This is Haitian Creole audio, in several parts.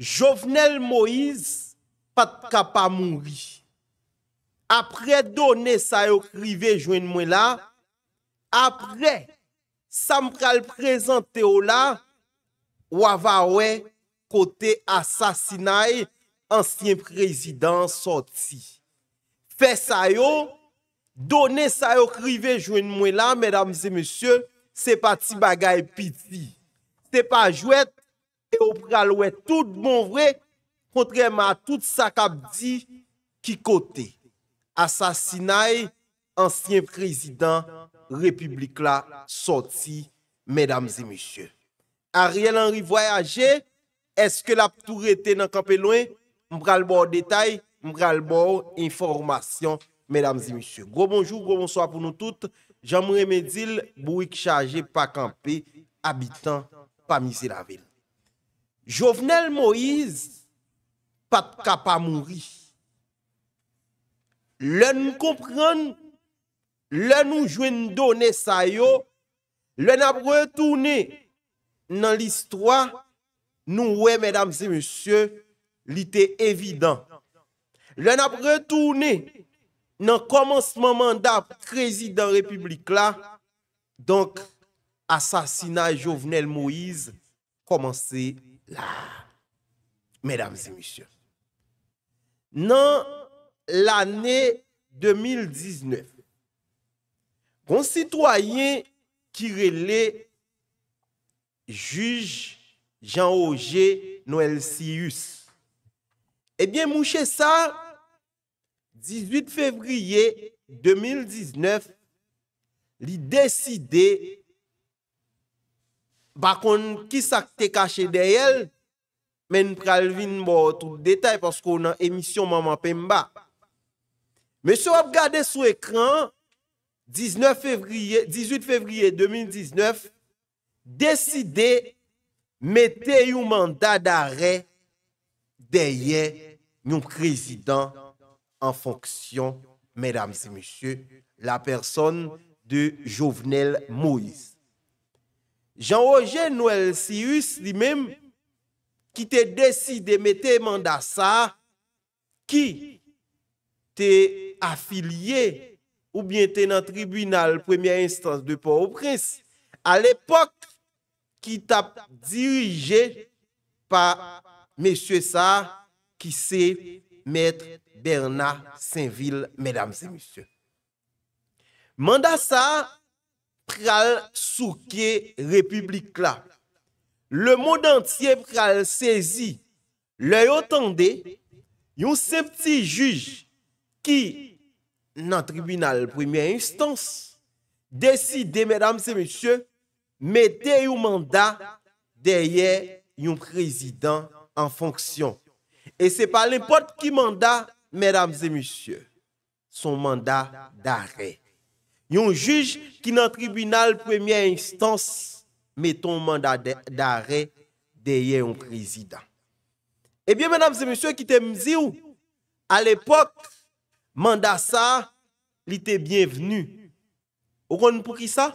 Jovenel Moïse pat kapa mounbi. Apre donè sa yo krive jwen mwen la, apre sa mkal prezante yo la, wava we kote asasinae ansyen prezident soti. Fè sa yo, donè sa yo krive jwen mwen la, mèdam zè mèsyè, se pati bagay piti. Se pati bagay piti, se pati bagay piti. E ou pral wè tout moun vre, kontreman tout sa kap di ki kote. Asasinaj, ansyen prezident, republik la, soti, mèdames et mèsyè. Ariel Henry voyaje, eske la tout rete nan kampe lwen, mpral bo ou detay, mpral bo ou informasyon, mèdames et mèsyè. Gwo bonjou, gwo bonsoy pou nou tout, jan mwen remèdil, bou wik chaje pa kampe, abitan pa mise la vil. Jovenel Moïse, pat kap a mounri. Le nou kompren, le nou jwen nou donè sa yo, le nou ap retounè nan l'istwa, nou wè, mèdames et monsieurs, l'ite évident. Le nou ap retounè nan komonsman mandap prezident republik la, donk asasina Jovenel Moïse, komonsse... là. Mesdames et messieurs, dans l'année 2019, concitoyen citoyen qui relait juge Jean-Auger Noël Sius. Eh bien, mouché ça, 18 février 2019, il décidé Bakon ki sak te kache deyel, men pralvin bo tout detay pasko nan emisyon maman pemba. Mese wap gade sou ekran, 18 fevriye 2019, deside mete yon manda dare deyel yon prezident an fonksyon, medam se mese, la person de Jovenel Moïse. Jean-Roger Noël Sius li mèm ki te desi de mette manda sa ki te afilie ou bien te nan tribunal premier instance de pau au prince al epok ki tap dirije pa mèche sa ki se mette Bernard Saint-Ville mèdames et mèche manda sa pral souke republik la. Le mod antye pral sezi, le yo tande, yon se pti juj ki nan tribunal premier instance deside, mesdames et messieurs, mette yon mandat derye yon prezident en fonksyon. E se pa l'import ki mandat, mesdames et messieurs, son mandat darey. Yon juj ki nan tribunal premye instans meton manda dare deye yon prezida. Ebyen eh menam zemesyo ki te mzi ou, al epok manda sa li te bienvenu. Ou kon pou ki sa?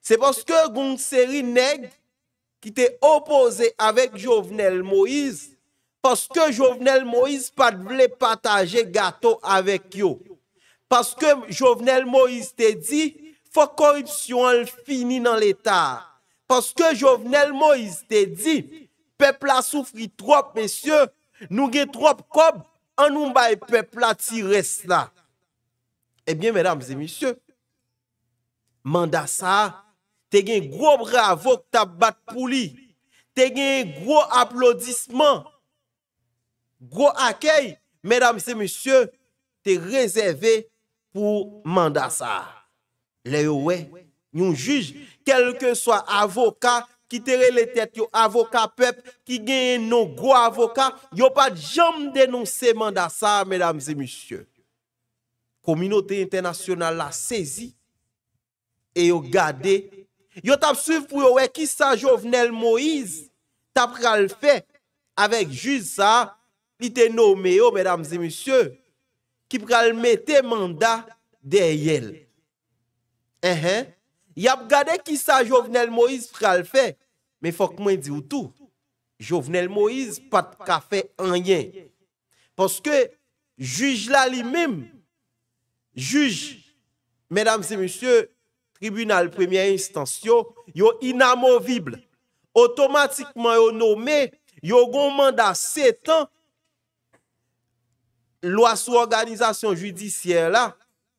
Se poske goun seri neg ki te opose avek Jovenel Moiz, poske Jovenel Moiz pat vle pataje gato avek yo. Paske Jovenel Moïse te di, fò korripsyon an l'fini nan l'Etat. Paske Jovenel Moïse te di, pepla soufri trop, monsye, nou gen trop kob, an nou mbay pepla ti res la. Ebyen, eh mèdames et monsye, manda sa, te gen grob reavok tabat pou li, te gen gro aplodisman, gro akey, mèdames et monsye, te rezève, Pou mandasa Le yo we Nyon juj Kelke so avoka Ki tere le tet yo avoka pep Ki genye nou go avoka Yo pat jam denonse mandasa Medamze misyo Komunote internasyonal la sezi E yo gade Yo tap suv pou yo we Ki sa jovenel moiz Tap pral fe Awek juj sa Li te nome yo medamze misyo ki pral mette manda de yel. Ehe, yap gade ki sa Jovenel Moïse pral fe, me fok mwen di woutou, Jovenel Moïse pat ka fe anyen. Poske, juj la li mim, juj, medam se monsye, tribunal premier instansyon, yo inamovible, otomatikman yo nome, yo goun manda setan, Lwa sou organizasyon judisyen la,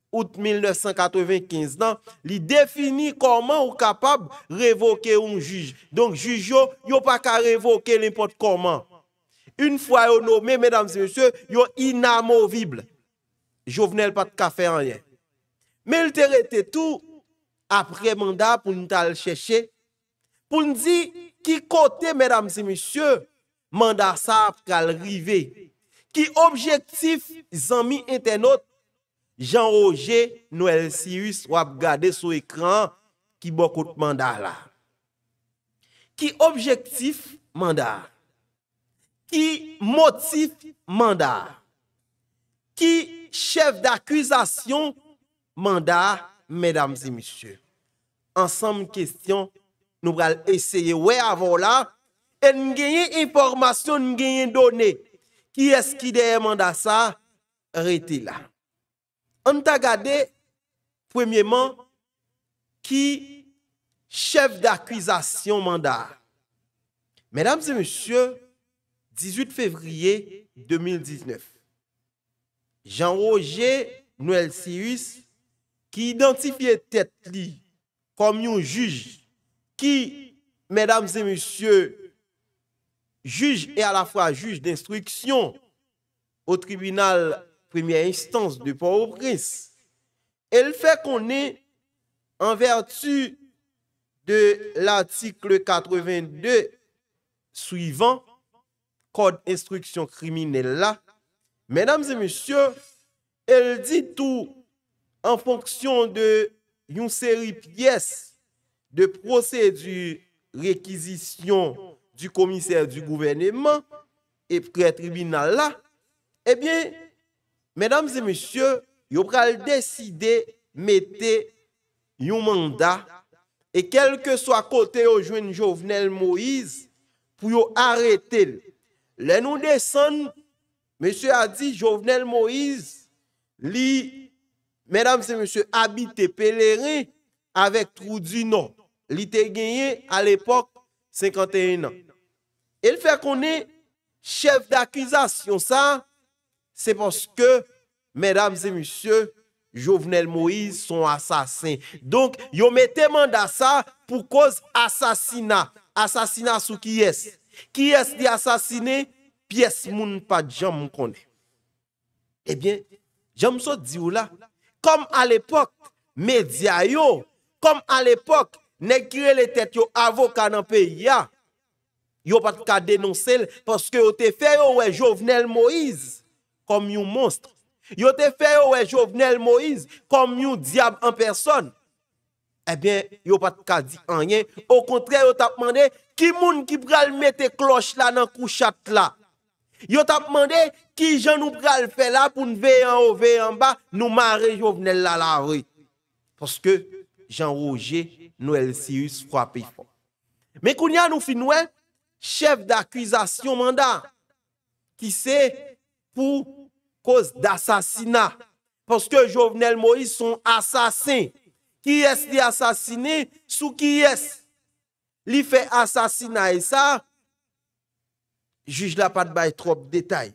out 1995 nan, li defini koman ou kapab revoke un juj. Donk juj yo, yo pa ka revoke l'impot koman. Un fwa yo nome, mèdames et messieurs, yo inamovible. Jou venèl pa te kafe anyen. Mèl te rete tou, apre manda pou nou tal chèche, pou nou di ki kote, mèdames et messieurs, manda sa ap kal rivey. Ki objektif zanmi entenot, jan roje nou el siwis wap gade sou ekran, ki bokout manda la. Ki objektif manda, ki motif manda, ki chef d'akwizasyon manda, medamzi misye. Ansem kestyon nou bral eseye we avola, e ngeye informasyon, ngeye donye, Ki eski deye mandasa rete la? An ta gade, premieman, ki chef d'akwizasyon manda. Medam se monsye, 18 fevriye 2019, Jean-Roger Noel Sius, ki identifiye tet li kom yon juj, ki, medam se monsye, juge et à la fois juge d'instruction au tribunal première instance de Port-au-Prince. Elle fait qu'on est en vertu de l'article 82 suivant, code instruction criminelle là, mesdames et messieurs, elle dit tout en fonction de une série pièces de procédure réquisition du komiser du gouvernement, et prè tribunal la, et eh bien, mesdames et messieurs, yo pral deside mette yon mandat, et kelke so akote yo jwen Jovenel Moïse, pou yo arete l. Le nou desan, messieurs a di Jovenel Moïse, li, mesdames et messieurs, abite pelere, avek trou di nou. Li te genye, al epok, 51 ans. Il fait qu'on est chef d'accusation, ça, c'est parce que, mesdames et messieurs, Jovenel Moïse sont assassins. Donc, ils mettez mandat ça pour cause assassinat. Assassinat sous qui est Qui est qui assassiné Pièce moun pas jam connaît. Eh bien, j'aime so là, comme à l'époque, médias comme à l'époque, Ne kire le tet yo avokan an pe ya Yo pat ka denonsel Paske yo te fe yo we jovenel moiz Kom yon monstre Yo te fe yo we jovenel moiz Kom yon diyab an person Ebyen eh yo pat ka di anyen O kontre yo ta pman de Ki moun ki pral mette kloch la nan kouchat la Yo ta pman de Ki jan nou pral fe la Poun veyan ou veyan ba Nou mare jovenel la la re Paske yo Jean-Roger Noël Sius fwa pey fwa. Mè koun ya nou fi nouè, chèv d'akwizasyon manda, ki se pou kòz d'assasina, pòske Jovenel Moïse son asasin, ki es di asasine sou ki es, li fe asasina e sa, juj la pat bay trop detay.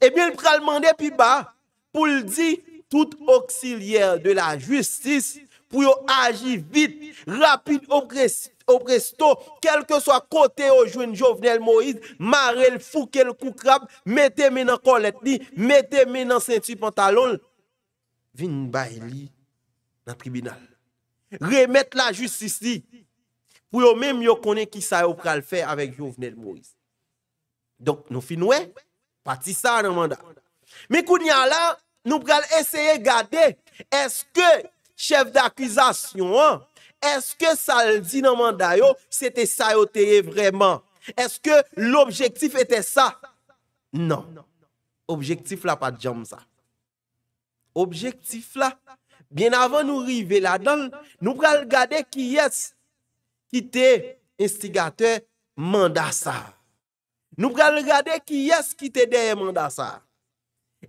Ebyen eh pral mande pi ba, pou l di tout oksilyer de la justis, pou yo aji vit, rapit, opresito, kelke swa kote yo jwen Jovenel Moïse, mare l fouke l koukrab, mette men an kolet li, mette men an senti pantalon, vin ba li nan tribunal. Remet la justisi, pou yo menm yo kone ki sa yo pral fe avek Jovenel Moïse. Donk nou finwe, pati sa nan manda. Me kou nyan la, nou pral eseye gade, eske, Chef d'akwizasyon an, eske sa l di nan manda yo, sete sa yo teye vreman? Eske l objektif ete sa? Non. Objektif la pa djam sa. Objektif la, bien avan nou rive la, nou pral gade ki yes, ki te instigate manda sa. Nou pral gade ki yes, ki te deye manda sa.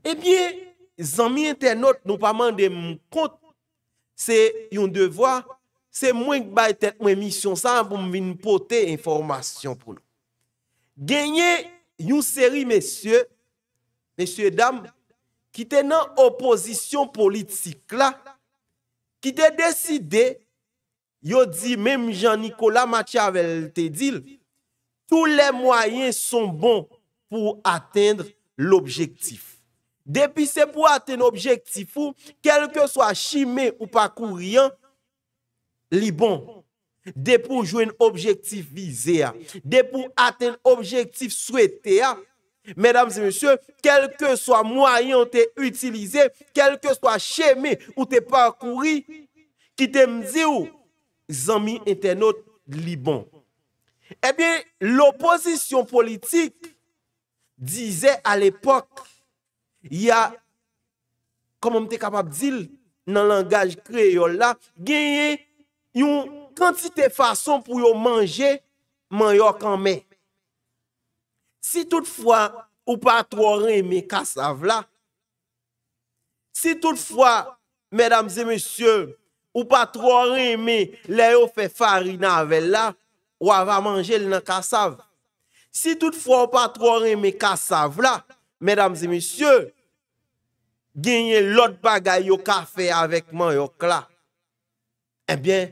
Ebyen, eh zanmi ente not nou pa mande m kont, Se yon devwa, se mwenk bay tèt mwen misyon sa an pou mwen potè informasyon pou nou. Genye yon seri mesye, mesye dam, ki te nan oposisyon politik la, ki te deside, yo di mèm Jean-Nicolas Machiavel te dil, tou le mwayen son bon pou atèndre l'objektif. Depi se pou aten objektif ou, kelke swa shime ou pakourian, li bon. Depi pou jwen objektif vize a, depi pou aten objektif swete a, medam se monsye, kelke swa mwayan te utilize, kelke swa shime ou te pakouri, ki te mzi ou, zanmi internet li bon. E eh bi, l'oposisyon politik dize al epok Ya, kom om te kapap dil nan langaj kre yo la, genye yon kantite fason pou yo manje, man yo kanme. Si toutfwa ou pa tro re me kasav la, si toutfwa, medamze mesye, ou pa tro re me le yo fe fari navel la, wav a manje lina kasav, si toutfwa ou pa tro re me kasav la, Mèdames et monsieurs, genye lot bagay yo kafe eh avèkman yo kla, ebyen,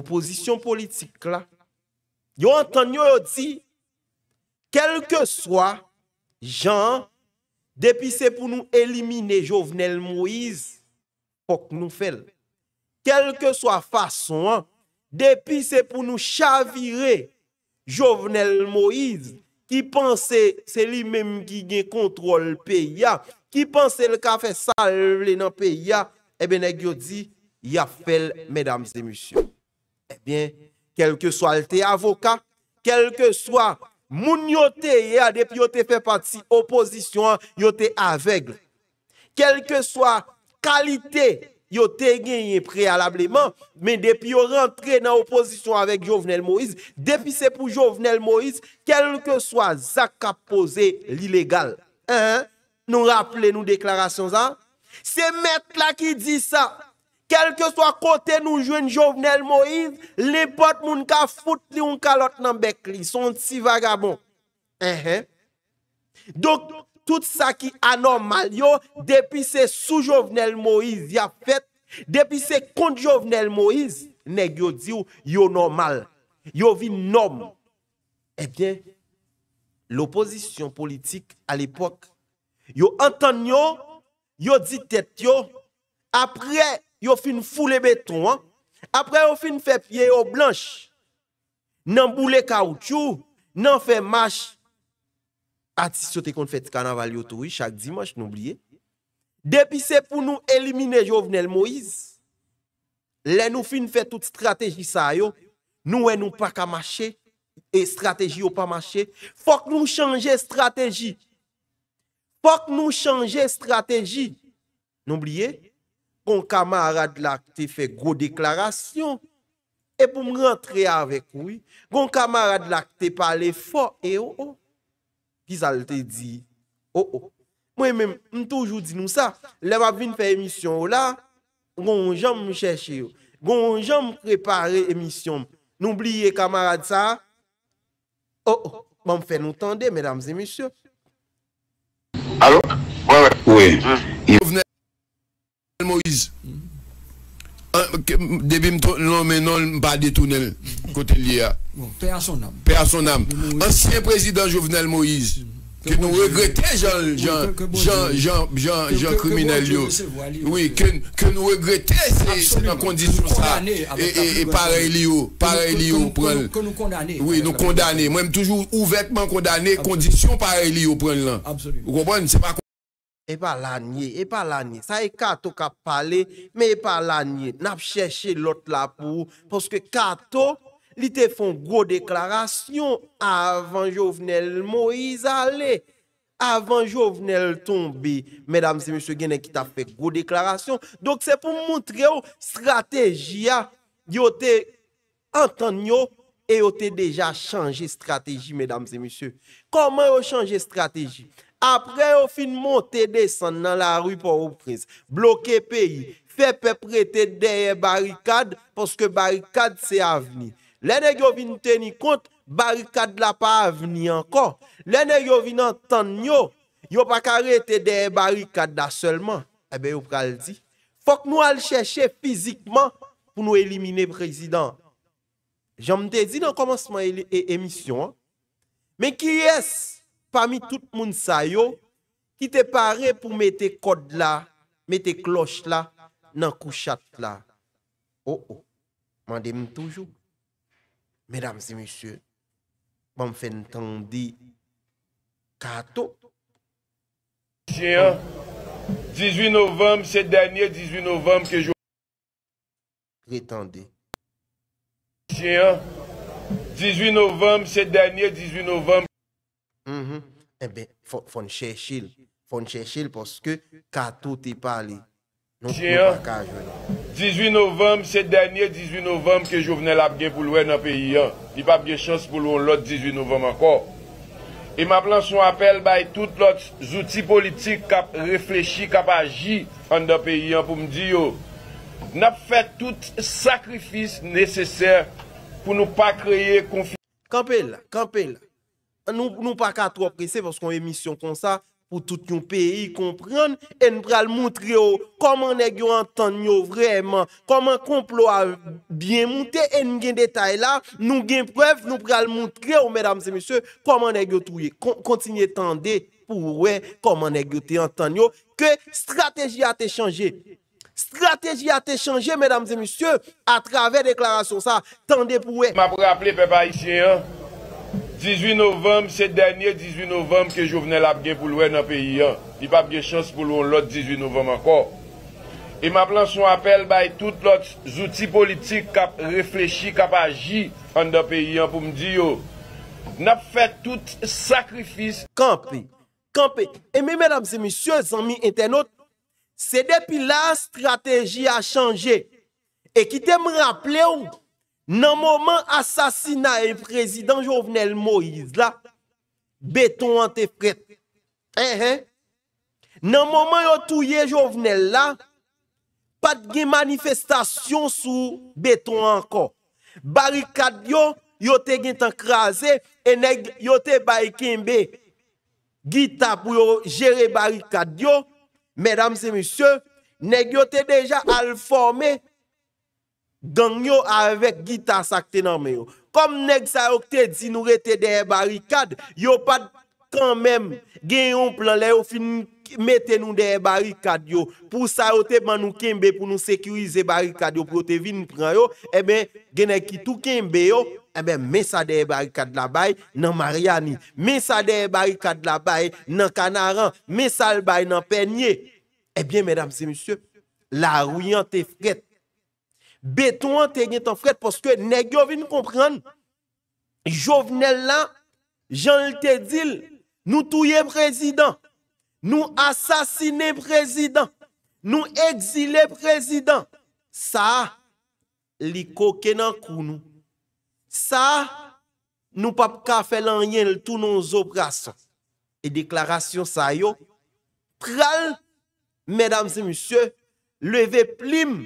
oposisyon politik kla, yo antan yo yo di, kelke swa, jan, depi se pou nou elimine Jovenel Moïse, pok nou fel. Kelke swa fason, depi se pou nou chavire Jovenel Moïse, ki panse se li menm ki gen kontrol pe ya, ki panse le ka fe sal le nan pe ya, e ben ek yo di, ya fel, medam se musyo. E eh ben, kelke so al te avoka, kelke so moun yo te ye adep, yo te fe pati opozisyon, yo te avegle. Kelke so kalite avoka, yo te gagné préalablement, mais depuis yo rentré dans opposition avec Jovenel Moïse, depuis c'est pour Jovenel Moïse, quel que soit a posé l'illégal. Hein? Nous rappelons nous déclarations ça. Hein? C'est maître là qui dit ça. Quel que soit côté nous jouons Jovenel Moïse, les moun ka fout li un calotte dans bec li, son petit vagabond. Hein? hein? Donc Tout sa ki anormal yo, depi se sou jovenel Moïse ya fet, depi se kont jovenel Moïse, neg yo diyo yo normal, yo vi nom. E eh gen, l'oposisyon politik al epok, yo anton yo, yo di tet yo, apre yo fin foule beton, apre yo fin fepye yo blanche, nan boule kaoutchou, nan femache, Ati sote kon fè ti kan aval yotou yi chak dimanj, nou blye. Depi se pou nou elimine jovnel Moïse, lè nou fin fè tout strateji sa yo, nou wè nou pa ka mache, e strateji yo pa mache, fòk nou chanje strateji. Fòk nou chanje strateji. Nou blye. Gon kamara de lak te fè go deklarasyon, e pou m rentre avek ou yi. Gon kamara de lak te pale fò, e yo oh, yo. Oh. Ki sa lte di. O oh, o. Oh. Mwen men m toujou di nou sa. Lè wap vin fè emisyon ou la. Gon jom m chèche ou. Gon jom m prepare emisyon. Noubliye kamarad sa. O o. Mwen fè nou tande, medams et messieurs. Alo. O wè. Yon vnen. Moise. Debi m ton. Non men non m pa de tonel. côté lié à. paix à son âme. Paix à son âme. Ancien président Jovenel Moïse. Que nous regrettons, Jean, Jean, Jean, Jean, Jean, criminel. Oui, que, nous regrettons ces conditions ça. Et, pareil, Lio, pareil, Lio. Que nous condamnons. Oui, nous condamnons. Moi, toujours ouvertement condamné, condition pareil, Lio, prendre Absolument. Vous comprenez? C'est pas Et pas la et pas l'année. Ça nye. Sa qui a ka mais pas l'année. pa la cherché l'autre là pour. Parce que kato Li te fon gwo deklarasyon avan jo vnen el Moïse ale, avan jo vnen el tonbi. Medam se misyo genen ki ta fe gwo deklarasyon. Dok se pou mountre yo, strategiya yo te anton yo, e yo te deja chanje strategi, medam se misyo. Koman yo chanje strategi? Apre yo fin moun te desan nan la rupo ou prez. Bloke peyi, fepe prete deye barikad, poske barikad se avni. Lè ne yo vin teni kont, barikat la pa avni ankon. Lè ne yo vin anton yo, yo pa kare te de barikat la selman. Ebe eh yo pral di, fok nou al chèche fizikman pou nou elimine prezident. Jan mte di nan komansman e, emisyon. Men ki yes, pami tout moun sayo, ki te pare pou mète kod la, mète kloch la, nan kouchat la. Oh oh, man demi toujou. Mesdames et messieurs, bon fèntendit kato. Géant, 18 novem, sè dèniè 18 novem kèjou. Rétendit. Géant, 18 novem, sè dèniè 18 novem. Ebe, fòn chèchil. Fòn chèchil pòske kato ti pali. Géant, 18 novem, se denye 18 novem ke jo vene lap gen pou lwen nan peyi an. Di pa bie chans pou lwen lot 18 novem anko. E ma plan son apel bay tout lot zouti politik kap reflechi, kap aji an nan peyi an pou mdi yo. Nap fe tout sakrifis neseser pou nou pa kreye konflik. Kampel, kampel, nou pa ka tro prese fos kon emisyon kon sa. pou tout yon peyi kompran e nou pral moutre yo koman e gyo antonyo vreman koman komplo a bien moutre e nou gen detay la nou gen pref nou pral moutre yo koman e gyo touye kontinye tande pou we koman e gyo te antonyo ke strategi a te chanje strategi a te chanje a traver deklarasyon sa tande pou we 18 novem, se denye 18 novem ke jo vene lap gen pou lwen nan peyi an. I pa bie chans pou lwen lot 18 novem anko. I map lan son apel bay tout lot zouti politik kap reflechi, kap aji an nan peyi an pou mdi yo. Nap fe tout sakrifis. Kampi, kampi, e mi mèdams e misyon zanmi entenot, se depi la strategi a chanje e ki te m raple ou. Nan mouman asasina e prezident Jovenel Moïse la, beton an te fret. Hen eh, eh. hen. Nan mouman yo touye Jovenel la, pat gen manifestasyon sou beton an ko. Barikat yo, yo te gen tankraze, e neg yo te baykinbe, gita pou yo jere barikat yo, medam se misyo, neg yo te deja alforme, gang yo avec guitare ça dans yo. comme nèg sa yo te dit nou rete des barricades yo pas quand même gen un plan les yo fin mettez nou des barricades yo pour sa yo te ban nou kembe pour nous sécuriser barricades yo pour te vin pran yo eh ben gen ki tout kembe yo eh ben mais sa des barricades là-bas nan Mariani mais sa des barricades là-bas nan Canaran mais ça le bay dans Peigné eh bien mesdames et messieurs la rouillante est frette Beton an te gen tan fred, poske negyo vi nou kompren, jo vnen lan, jan l te dil, nou touye prezident, nou asasine prezident, nou exile prezident, sa, li koke nan kounou, sa, nou pap kafe lanyen l tou non zopras, e deklarasyon sa yo, pral, medam se musye, leve plim,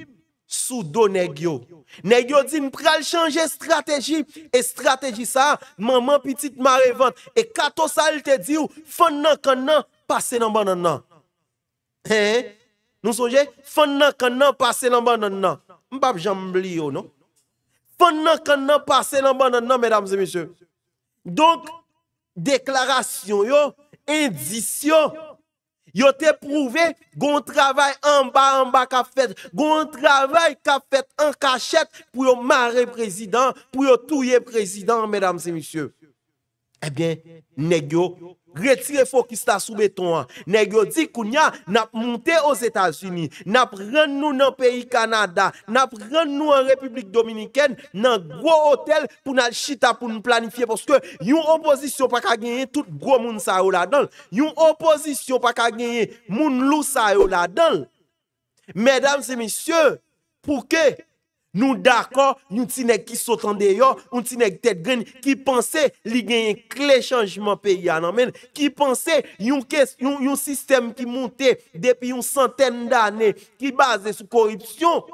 sous dos Negio. dit, pral changer stratégie. Et stratégie ça, maman petite ma vente. Et kato ça, il te dit, fon nan kan nan, passe nan banan Hein? Nous songe, fon nan kan nan, passe nan banan nan. Hein? jambli yo, non? Fon nan kan nan, passe nan banan mesdames et messieurs. Donc, déclaration yo, indice a te prouvé gon travail en bas en bas qu'a fait, gon travail qu'a fait en cachette pour yo président, pour yo président mesdames et messieurs. Eh bien, négo. Gretire fokista soubeton an, negyo di kou nya nap monte os Etats-Unis, nap ren nou nan peyi Kanada, nap ren nou an Republik Dominiken, nan gwo hotel pou nan chita pou nou planifiye. Poske yon opozisyon pa ka genye tout gwo moun sa yo la don. Yon opozisyon pa ka genye moun lou sa yo la don. Medam se misyo, pouke? Nous d'accord, nous tinèg qui sautent en dehors, nous tinèg tête graine qui pensait li gagne clé changement pays en amène, qui pensait yon yon, yon système qui montait depuis une centaine d'années qui basé sur corruption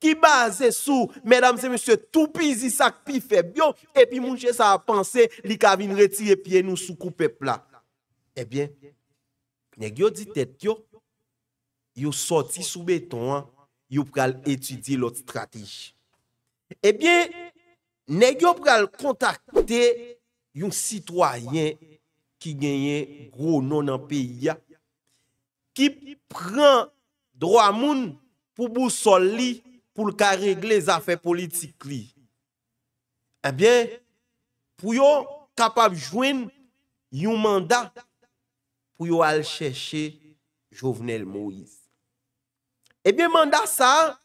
qui basé sur mesdames et messieurs tout pizi sac fait bien, et puis cher ça a pensé li ka vin retirer pied nous sous et plat. Eh bien, nèg yo dit tête yo yo sorti sous béton hein. yo pral etudye lot stratij. Ebyen, eh nek yo pral kontakte yon sitwayen ki genyen gro non an peyi ya, ki pran drwa moun pou bousol li pou lka regle zafè politik li. Ebyen, eh pou yo kapab jwen yon manda pou yo al chèche jovenel Moïse. Ebyen eh mandasa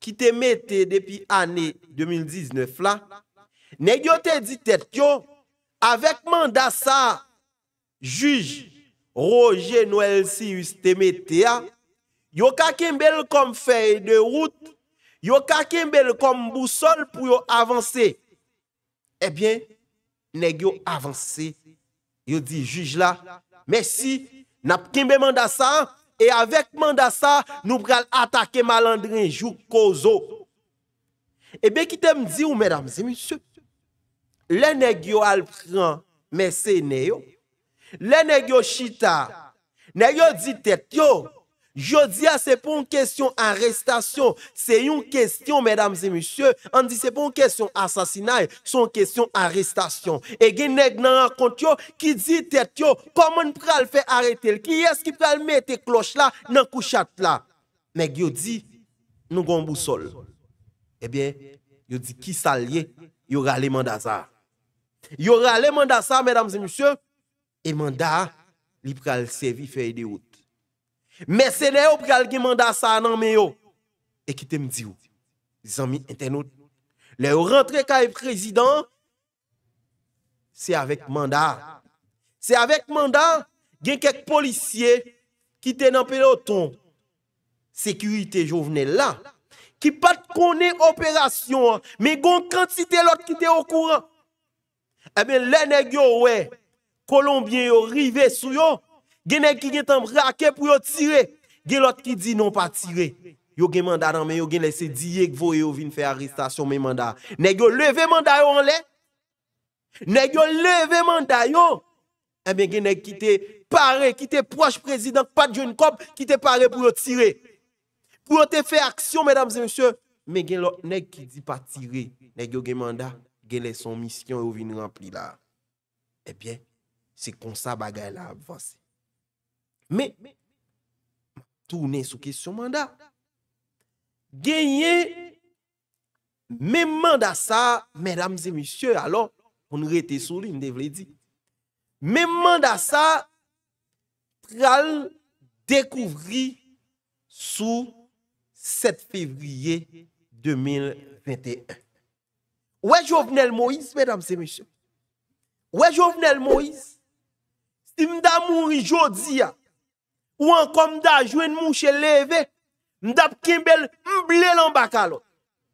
ki te mette depi ane 2019 la, negyo te ditet yo, avek mandasa juj, roje noel si yus te mette ya, ah, yo ka kimbel kom fey de wout, yo ka kimbel kom bousol pou yo avanse, ebyen eh negyo avanse, yo di juj la, mesi nap kimbe mandasa a, E avek manda sa, nou pral atake malandrin jou kozo. Ebe ki tem di ou, mèdames et mèdames, lè nè gyo al pran mè sè nè yo, lè nè gyo chita, nè yo di tèt yo, Yo di a se pon kèsyon arrestasyon, se yon kèsyon, mèdames et monsye, an di se pon kèsyon asasinay, son kèsyon arrestasyon. E gen neg nan akont yo, ki di tèt yo, koman pral fè arete l, ki eski pral mè te kloch la, nan kouchat la. Mèk yo di, nou gombou sol. Ebyen, eh yo di ki salye, yo rale mandasa. Yo rale mandasa, mèdames et monsye, e manda li pral sevi fè ydi out. Mè sè nè ou prè al gen manda sa nan mè yo. E ki te mdi ou. Zan mi ente nou. Lè ou rentre ka e prezident. Se avèk manda. Se avèk manda. Gen kek policye. Ki te nan peloton. Sekurite jo vene la. Ki pat konè operasyon. Mè gon kante si te lot ki te okouran. E eh ben lè nè gyo ouè. Kolombien yo rive sou yo. Gen lèk ki gen tan brake pou yo tire. Gen lèk ki di non pa tire. Yo gen manda nan men, yo gen lèk se diye kvo yo vin fè arrestasyon men manda. Nèk yo leve manda yo an lè. Nèk yo leve manda yo. E eh men gen lèk ki te pare, ki te proj prezident, pat jen kop, ki te pare pou yo tire. Pou yo te fè aksyon, mèdames et monsieurs. Men gen lèk ki di pa tire. Nèk yo gen manda, gen lèk son misyon yo vin rempli la. E bien, se konsa bagay la avos. Me, tounen sou kesyon manda. Genye, mem manda sa, mèdames et monsieurs, alò, pou nou rete sou li, mdè vle di, mem manda sa, pral dekouvri sou 7 fevriye 2021. Ouè jo vnel Moïse, mèdames et monsieurs? Ouè jo vnel Moïse? Stim da moun jodi ya, Ou an kom da jwen mouche leve, mdap kimbel mble lan bakalot.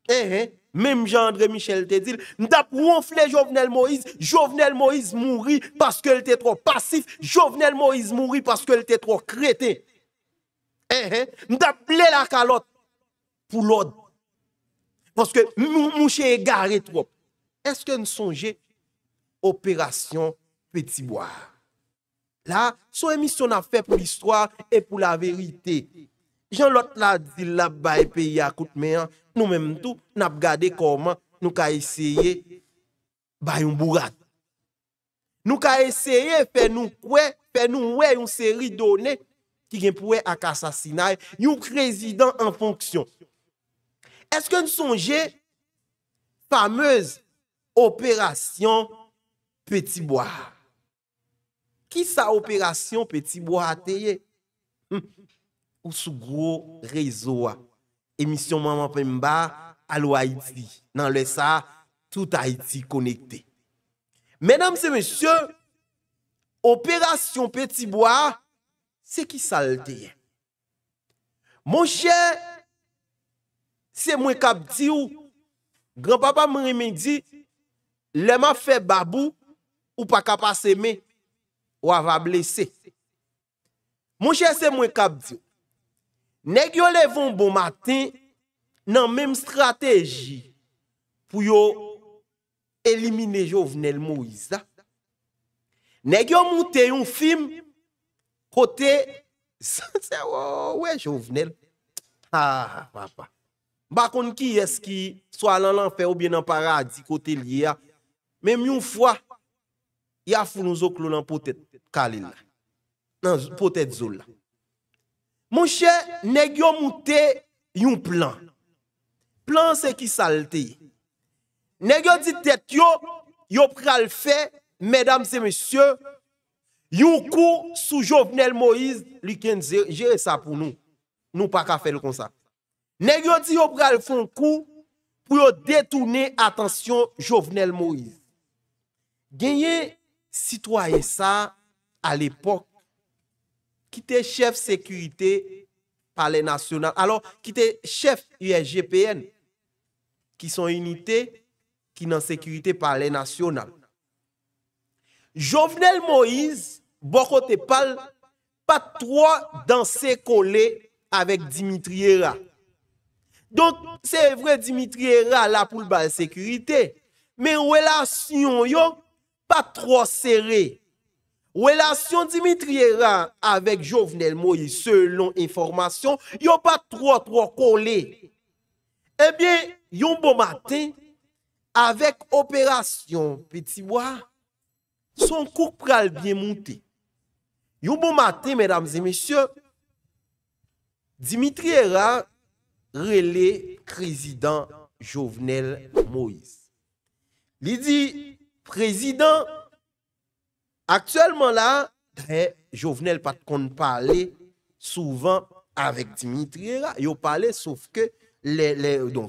Ehe, eh, mem jan Andre Michel te dil, mdap wonfle Jovenel Moïse, Jovenel Moïse mouri paske lte tro pasif, Jovenel Moïse mouri paske lte tro krete. Ehe, eh, mdap ble lakalot pou lod, paske mouche e gare trop. Eske n sonje Operasyon Petit Bois? La, sou emisyon ap fè pou l'histoire e pou la verite. Jan lot la zil la baye pe yakout meyan, nou menm tou, nap gade koman, nou ka eseye bayoun bourad. Nou ka eseye fè nou kwe, fè nou wè yon seri donè ki genpouè ak asasinaj, yon krezidant an fonksyon. Eske nou sonje famez operasyon Petiboua. Ki sa operasyon peti bo a teye? Ou sou gro rezo a. Emisyon maman pen mba, alo Haiti. Nan le sa, tout Haiti konekte. Menam se monsye, operasyon peti bo a, se ki sa lteye? Mon chè, se mwen kap di ou, granpapa mwen reme di, lèman fe babou, ou pa kap a seme, Ou ava blese. Mwen chese mwen kap diyo. Nè gyo levon bon maten, nan mèm strategi, pou yo elimine jovenel Moïse. Nè gyo mouten yon film, kote, se wè jovenel. Ha, ah, ha, ha, pa. Bakon ki eski, swa lan lan fe ou bè nan paradi kote liya. Mèm yon fwa, Ya foun nou zok loun an potet kalil la. Nan potet zol la. Monshe, negyo moute yon plan. Plan se ki salte yi. Negyo di tet yo, yo pral fe, medam se mesye, yon kou sou Jovenel Moïse, li ken ze, je e sa pou nou, nou pa ka fel kon sa. Negyo di yo pral fon kou, pou yo detounen, atansyon Jovenel Moïse. Genye, Citoyesa al epok ki te chef sekurite pale nasyonal. Alors ki te chef USGPN ki son unité ki nan sekurite pale nasyonal. Jovenel Moïse bokote pal patro dan se kole avek Dimitriera. Donk se vre Dimitriera la poul bal sekurite men wè la syon yon Yon pa tro serre. Relasyon Dimitri Eran avek Jovenel Moïse selon informasyon, yon pa tro tro kole. Ebyen, eh yon bo maten avek operasyon Petit Bois, son kouk pral bien mouti. Yon bo maten, medamze, mesyou, Dimitri Eran rele krizidan Jovenel Moïse. Li di, Prezident, aktwèlman la, jovenel pat kon pale souvan avèk Dimitri Hira. Yo pale souf ke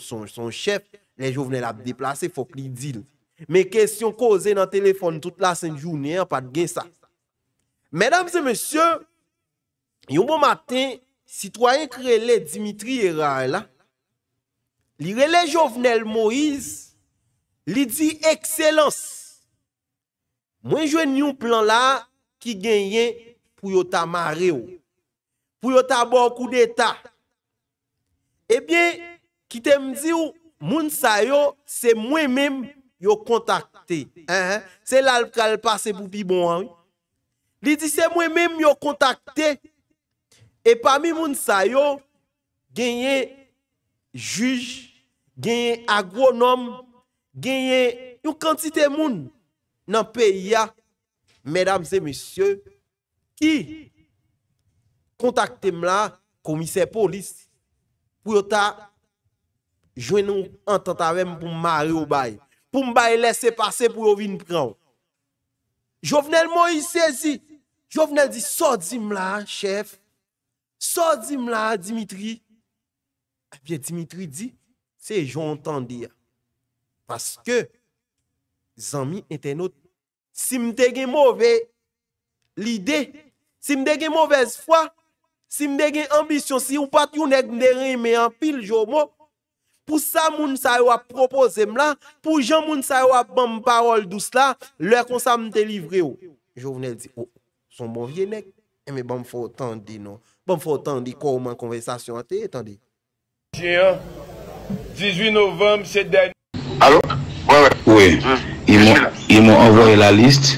son chèf, le jovenel ap deplase fòk li dil. Me kèsyon koze nan telefon tout la sèn jounè, pat gen sa. Mèdames et mèsyò, yo bon matè, sitwoyen krele Dimitri Hira la, li rele jovenel Moïse, li di eksèlans. Mwen jwen yon plan la ki genyen pou yo ta mare yo. Pou yo ta boku de ta. Ebyen, ki te mzi ou, moun sa yo, se mwen men yo kontakte. Se la kal pase pou bi bon an. Li di se mwen men yo kontakte. E pami moun sa yo, genyen juj, genyen agwonom, genyen yon kantite moun. nan peyi ya, medam se misyo, ki kontakte m la, komise polis, pou yo ta, jwen nou antantavem pou m mare yo bay, pou m bay lese pase pou yo vin pran. Jou vnen l mo yise zi, jou vnen zi, so di m la, chef, so di m la, Dimitri, apye eh Dimitri di, se joun tan dir, paske, Zanmi ente nou Si m dege mouve Lide Si m dege mouvez fwa Si m dege ambisyon Si ou pat yon ek n de reme an pil Pou sa moun sa yon wap proposem la Pou jan moun sa yon wap Ban m parol dous la Lè kon sa m te livre ou Jou vnen di ou oh, Son mouvi bon enek Eme eh, ban m fò otan di nou Ban m fò otan di kò ou man konvesasyon Tè etan di 18 novem Alo Ou e Ou e Y mwen envoye la liste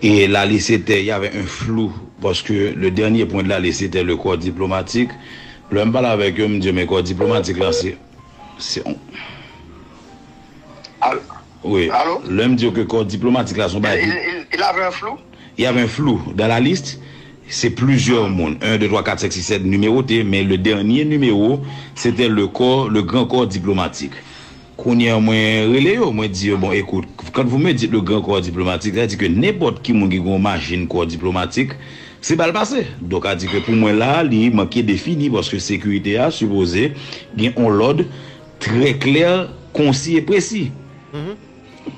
Y la liste te, y ave un flou Poske le denye pwèn de la liste te, le kor diplomatik Lè m'bale avek yon mdiyo, men kor diplomatik la se Se on Allo Lè mdiyo ke kor diplomatik la son Y ave un flou Y ave un flou, da la liste Se plujou moun, 1, 2, 3, 4, 6, 7, numéro te Men le denye numéro Se te le kor, le gran kor diplomatik konye mwen rele yo, mwen diyo, bon, ekout, kante vou mwen diyo le gran kor diplomatik, sa di ke nepot ki mwen ki gwo manjin kor diplomatik, se bal pase. Dok sa di ke pou mwen la, li, mwen ki defini, vwoske sekurite a, supose, gen on lode tre kler, konsi e presi.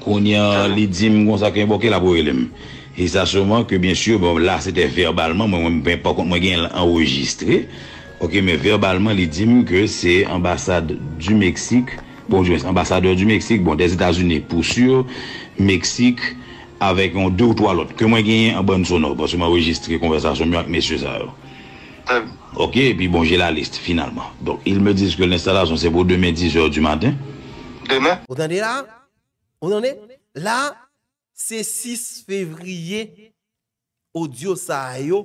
Konye li di mwen kon sa ken vwok el apou elem. E sa souman ke, bensur, bon, la, se te verbalman, mwen mwen pen pa kont, mwen gen enregistre, ok, men verbalman li di mwen ke se ambasade du Meksik, Bonjou, ambasadeur du Meksik, bon, des Etats-Unis. Poussou, Meksik, avèk yon 2 ou 3 lot. Kè mwen genyen yon bon sonor, pòsè mwen registre konversasyon myon ak mesye sa yo. Ok, pi bon, jè la liste, finalman. Donk, il me diz ke l'installasyon sebo 2010 yo du matin. Otene la? Otene? La, se 6 fevriye, o diyo sa yo,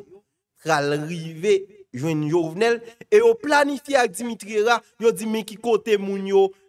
kwa l'rive, jwen yo vnel, e yo planifi ak Dimitri Ra, yo di men ki kote moun yo,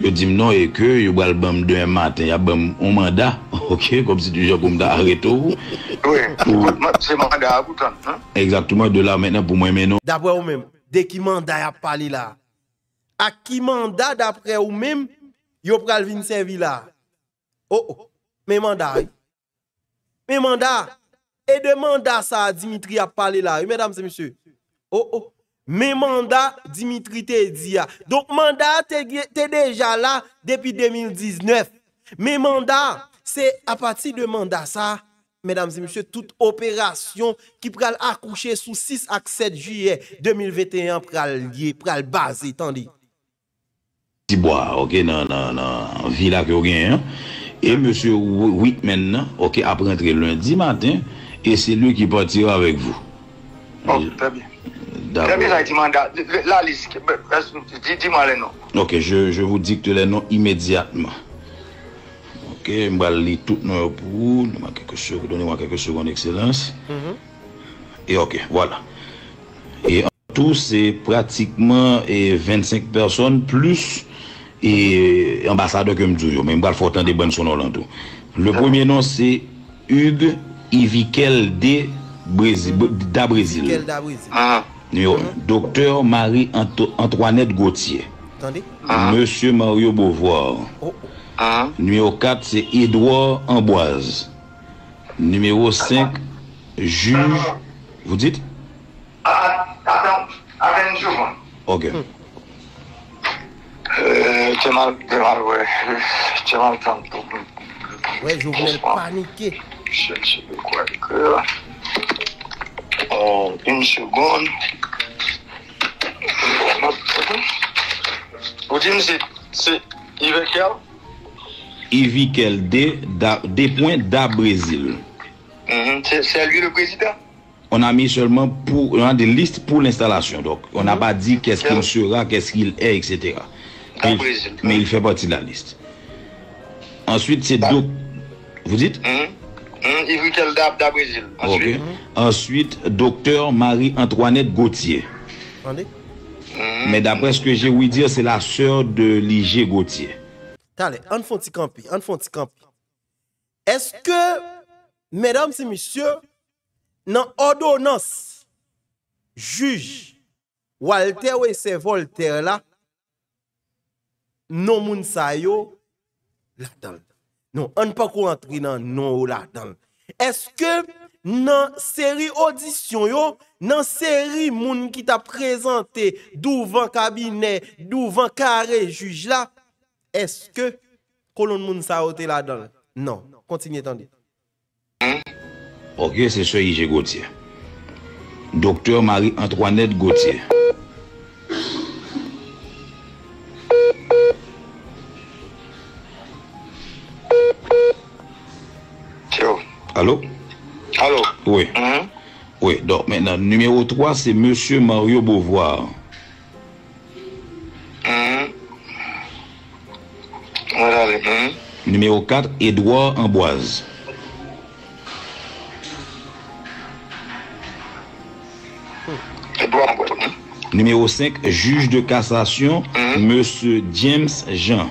Yo di mnon e ke yo gwa lbam dwen maten, ya bam on manda, ok, kom si di jok on manda non. a reto ou. Ou, ou, ou. Eksatouman, de la mena pou mwen menon. Dapwe ou men, de ki manda ya pale la, a ki manda dapre ou men, yo pral vin se vi la. Ou, oh, ou, oh, men manda. Men manda, e de manda sa Dimitri ya pale la, ou, ou, ou. Mè manda, Dimitri te di ya. Donk manda, te deja la depi 2019. Mè manda, se apati de manda sa, mèdames et monsieurs, tout operasyon ki pral akouche sou 6 ak 7 juye 2021 pral base. Tande. Si boye, ok, nan, nan, nan, vila kyo gen, e monsieurs, wik men nan, ok, aprentre lundi matin, e se lou ki patire avek vou. Ok, oh, pe bien. Demi sa iti manda, la liske, di man le non. Ok, je vou dik te le non imediatman. Mm-hmm. Ok, mbal li tout nan yo pou, doni man keke souk an ekselans. E ok, wala. E an tou se pratikman 25 person plus e ambasade ke mdjou yo, men mbal fotan de bensou nan lantou. Le premye nan se Hug Evikel de Dabrezil. Evikel Dabrezil. Ahan. Mhm. Dr. Marie Antoinette Gauthier M. Mario Beauvoir 4. Edouard Amboise 5. Juge Vou dit? Atenjou Ok Che mal de mar we Che mal tantou We jou vle panike Che vle kwe kwe la Odine euh, se, se, i ve kel? I ve kel de, de point da Brazil. Mm-hmm, se, se a lui de Brazil da? On a mi seulement pou, yon a de list pou l'installation, dok. On a ba di kes ki msou ra, kes ki il e, etc. Da Brazil. Men yil fe pati la list. Ensuite, se dok, vous dit? Mm-hmm. Hmm, Ensuite, Dr. Marie Antoinette Gauthier. Hmm. Mais d'après ce que j'ai ouï dire, c'est la sœur de Ligier Gauthier. T'a lè, an fon ti kampi, an fon ti kampi. Est-ce que, mesdames et messieurs, nan odonance juge Walter Weisse-Volter la, non moun sayo l'atale? Non, an pa kou antri nan nou non la dan. Eske nan seri audisyon yo, nan seri moun ki ta prezante duvan kabine, duvan kare juj la, eske kolon moun sa ote la dan? Non, kontinye tande. Ok, se soye Ije Gauthier. Dokter Marie Antoine Gauthier. Gauthier. Allô Allô Oui. Mm-hmm. Oui, donc maintenant, numéro 3, c'est M. Mario Beauvoir. Mm-hmm. Mm-hmm. Numéro 4, Edouard Amboise. Amboise. Hein? Numéro 5, juge de cassation, M. James Jean.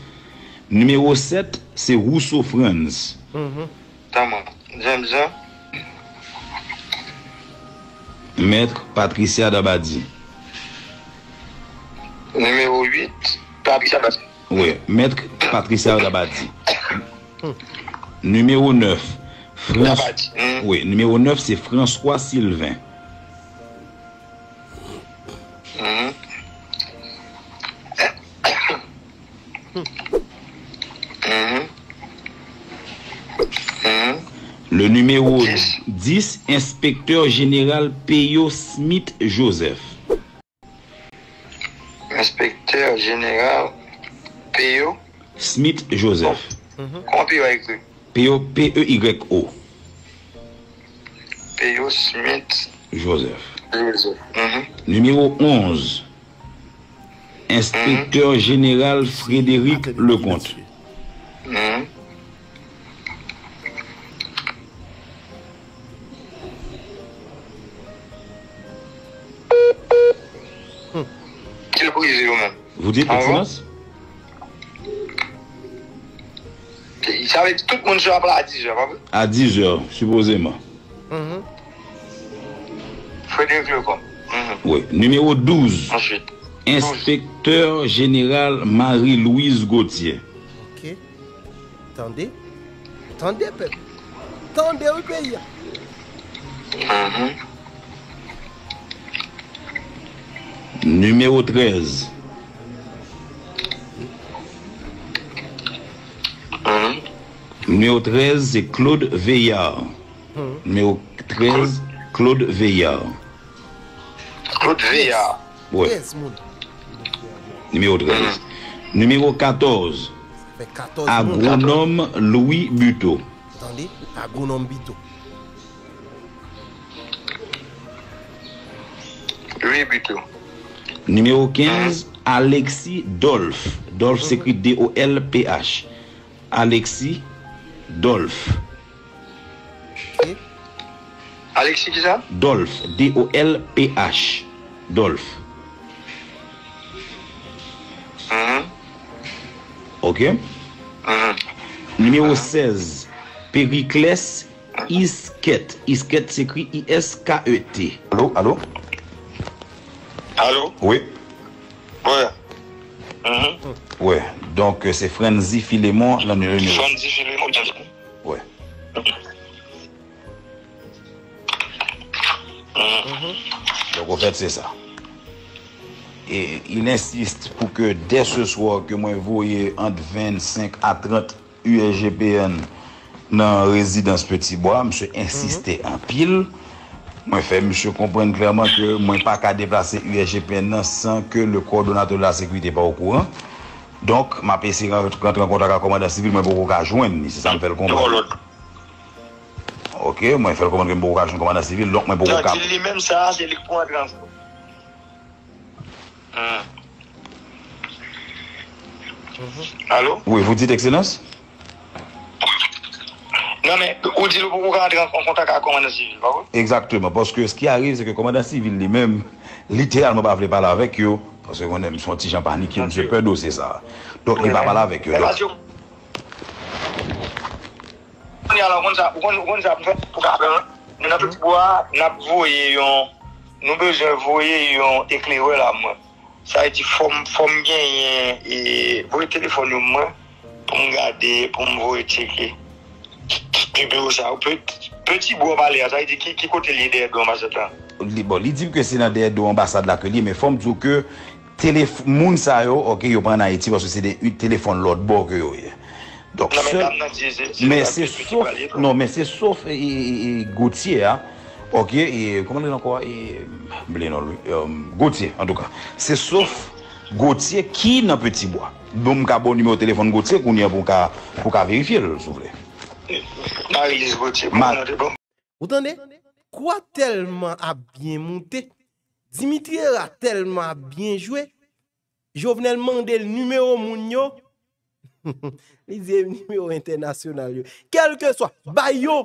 Numero 7, c'est Rousseau-Franz. Mm-hmm. Tamam. Djam, djam. Mètre Patricia Dabadie. Numero 8, Patricia Dabadie. Mètre Patricia Dabadie. Numero 9, François Sylvain. Mètre Patricia Dabadie. Le numéro 10, inspecteur général Peyo Smith Joseph. Inspecteur général Peyo Smith Joseph. p y e o Smith Joseph. E numéro 11, inspecteur mhm. général Frédéric ah, Lecomte. Hmm. Vous dites le finance Il savait tout le monde se rappeler à 10 heures A 10 heures, supposément mm-hmm. mm-hmm. Numéro 12 Inspecteur général Marie-Louise Gauthier Tendez. Attendez, peuple. Tendez au pays. Numéro 13. Mhm. Numéro 13, c'est Claude Veillard. Mhm. Numéro 13, Claude Veillard. Claude Veillard. Oui. Numéro 13. Numéro 14. Agronome Louis Buteau. Attendez, agronome Buteau. Louis Buteau. Numéro 15, hein? Alexis Dolph. Dolph s'écrit D-O-L-P-H. Alexis Dolph. Alexis, qui ça Dolph. D-O-L-P-H. Dolph. Ok? Uh-huh. Numéro 16, uh-huh. Périclès Isket. Isket s'écrit I-S-K-E-T. Allô, allô? Allô? Oui. Ouais. Uh-huh. Oui, donc euh, c'est Frenzy Filémon, la numéro. Frenzy Filémon, Oui. Donc en fait, c'est ça. e in insist pou ke de se swa ke mwen voye ant 25 a 30 URGPN nan rezidans Petit Bois, mhm. mwen se insist en pil, mwen fe mwen se kompren kreman ke mwen pa ka deplase URGPN nan san ke le kordonatou la sekwite pa ou kouan donk, ma pe se kante kontak a komanda sivil, mwen pou ko ka jwen si sa mwen fel kompren ok, mwen fel kompren ke mwen pou ka jwen komanda sivil, donk mwen pou ko non, ka ti li menm sa, ti li pou a drans alo ou e vou dit eksenans nan men ou di loup ou kan adre an kontak a komanda sivil exactement, poske skye arrive se ke komanda sivil li men literalman pa avle bala avle avle avle avle avle avle poske yon ne mison ti jampani ki yon se pe do se sa ton yon pa avle avle avle evasyon ou kon yon ap nou ap nou ap vou ye yon nou be jen vou ye yon eklerwe la mwen Sa yi di fòm gen yè, vò yè telefon yò mwen pou mwen gade, pou mwen vò yè chèkè. Pè ti bou an balè a, sa yi di ki kote li deyè dou an basad lakè li. Bon, mè fòm djou kè moun sa yò, ok yo pran an iti, vò se se de yè yè telefon lòt bò kè yò yè. Mè se sof, mè se sof yè goutier a. Ok, e, komandre nan kwa? E, non, euh, Gauthier, an touka. Se sof, Gauthier, ki nan Petit Bois? Boum ka bon nime o telefon Gauthier koun ya pou ka verifiye lè, souflet. Paris, Gauthier. Man. Oton de, kwa telman a bien mante? Dimitriere a telman a bien joué? Jovenel mande l'nime o moun yo? Li zè l'nime o internasyonaryo. Kelke so, bayo!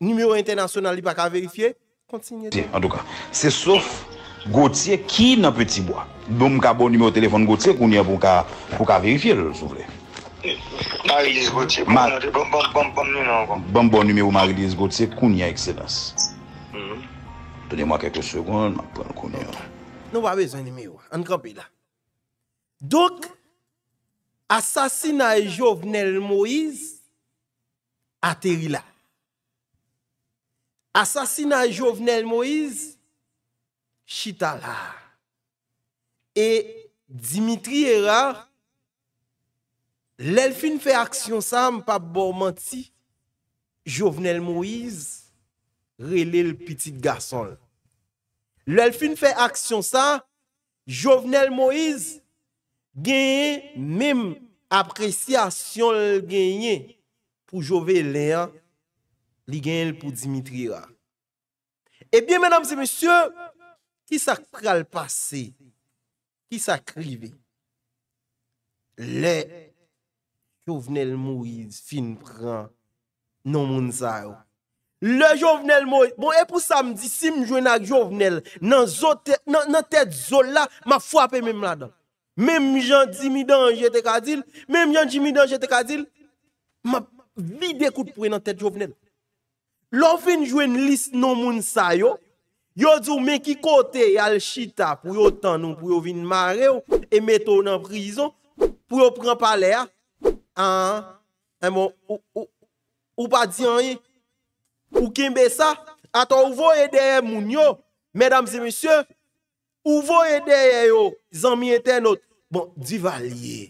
Numero internasyonal li pa ka verifye, kontinye de. An do ka, se sof Gauthier ki nan Petit Bois. Boum ka bon numero telefon Gauthier, kounye pou ka verifye le souvle. Marylise Gauthier. Bon, bon, bon, bon, bon, bon, bon, bon numero Marylise Gauthier, kounye a eksedans. Donye mwa keke segon, mwen pren kounye. Nou ba vez an numero, an kampi la. Dok, asasina e jovnel Moise a teri la. Asasina Jovenel Moïse, chita la. E Dimitri Era, lèl fin fè aksyon sa, mpap bo manti, Jovenel Moïse, relè l piti gason l. Lèl fin fè aksyon sa, Jovenel Moïse, genye mèm apresyasyon l genye pou Jovenel Moïse. li gen el pou Dimitri Ra. Ebyen menam se monsye, ki sa kral pase, ki sa krive, le jovenel mou yid fin pran non moun sa yo. Le jovenel mou yid, bon epou sa mdi si mjouen ak jovenel, nan nan tet zola, ma fwape men mladan. Mem jan Dimitran jete kadil, mem jan Dimitran jete kadil, ma vide kout pou en nan tet jovenel. Lou fin jwen lis nou moun sa yo? Yo di ou men ki kote yal chita pou yo tan nou pou yo vin mare yo? E metou nan prizon pou yo pran pale ya? An, an moun, ou, ou, ou pa di an ye? Ou kimbe sa? Ato ouvo e deye moun yo? Medam se misyo, ouvo e deye yo? Zan miye ten not? Bon, di valye,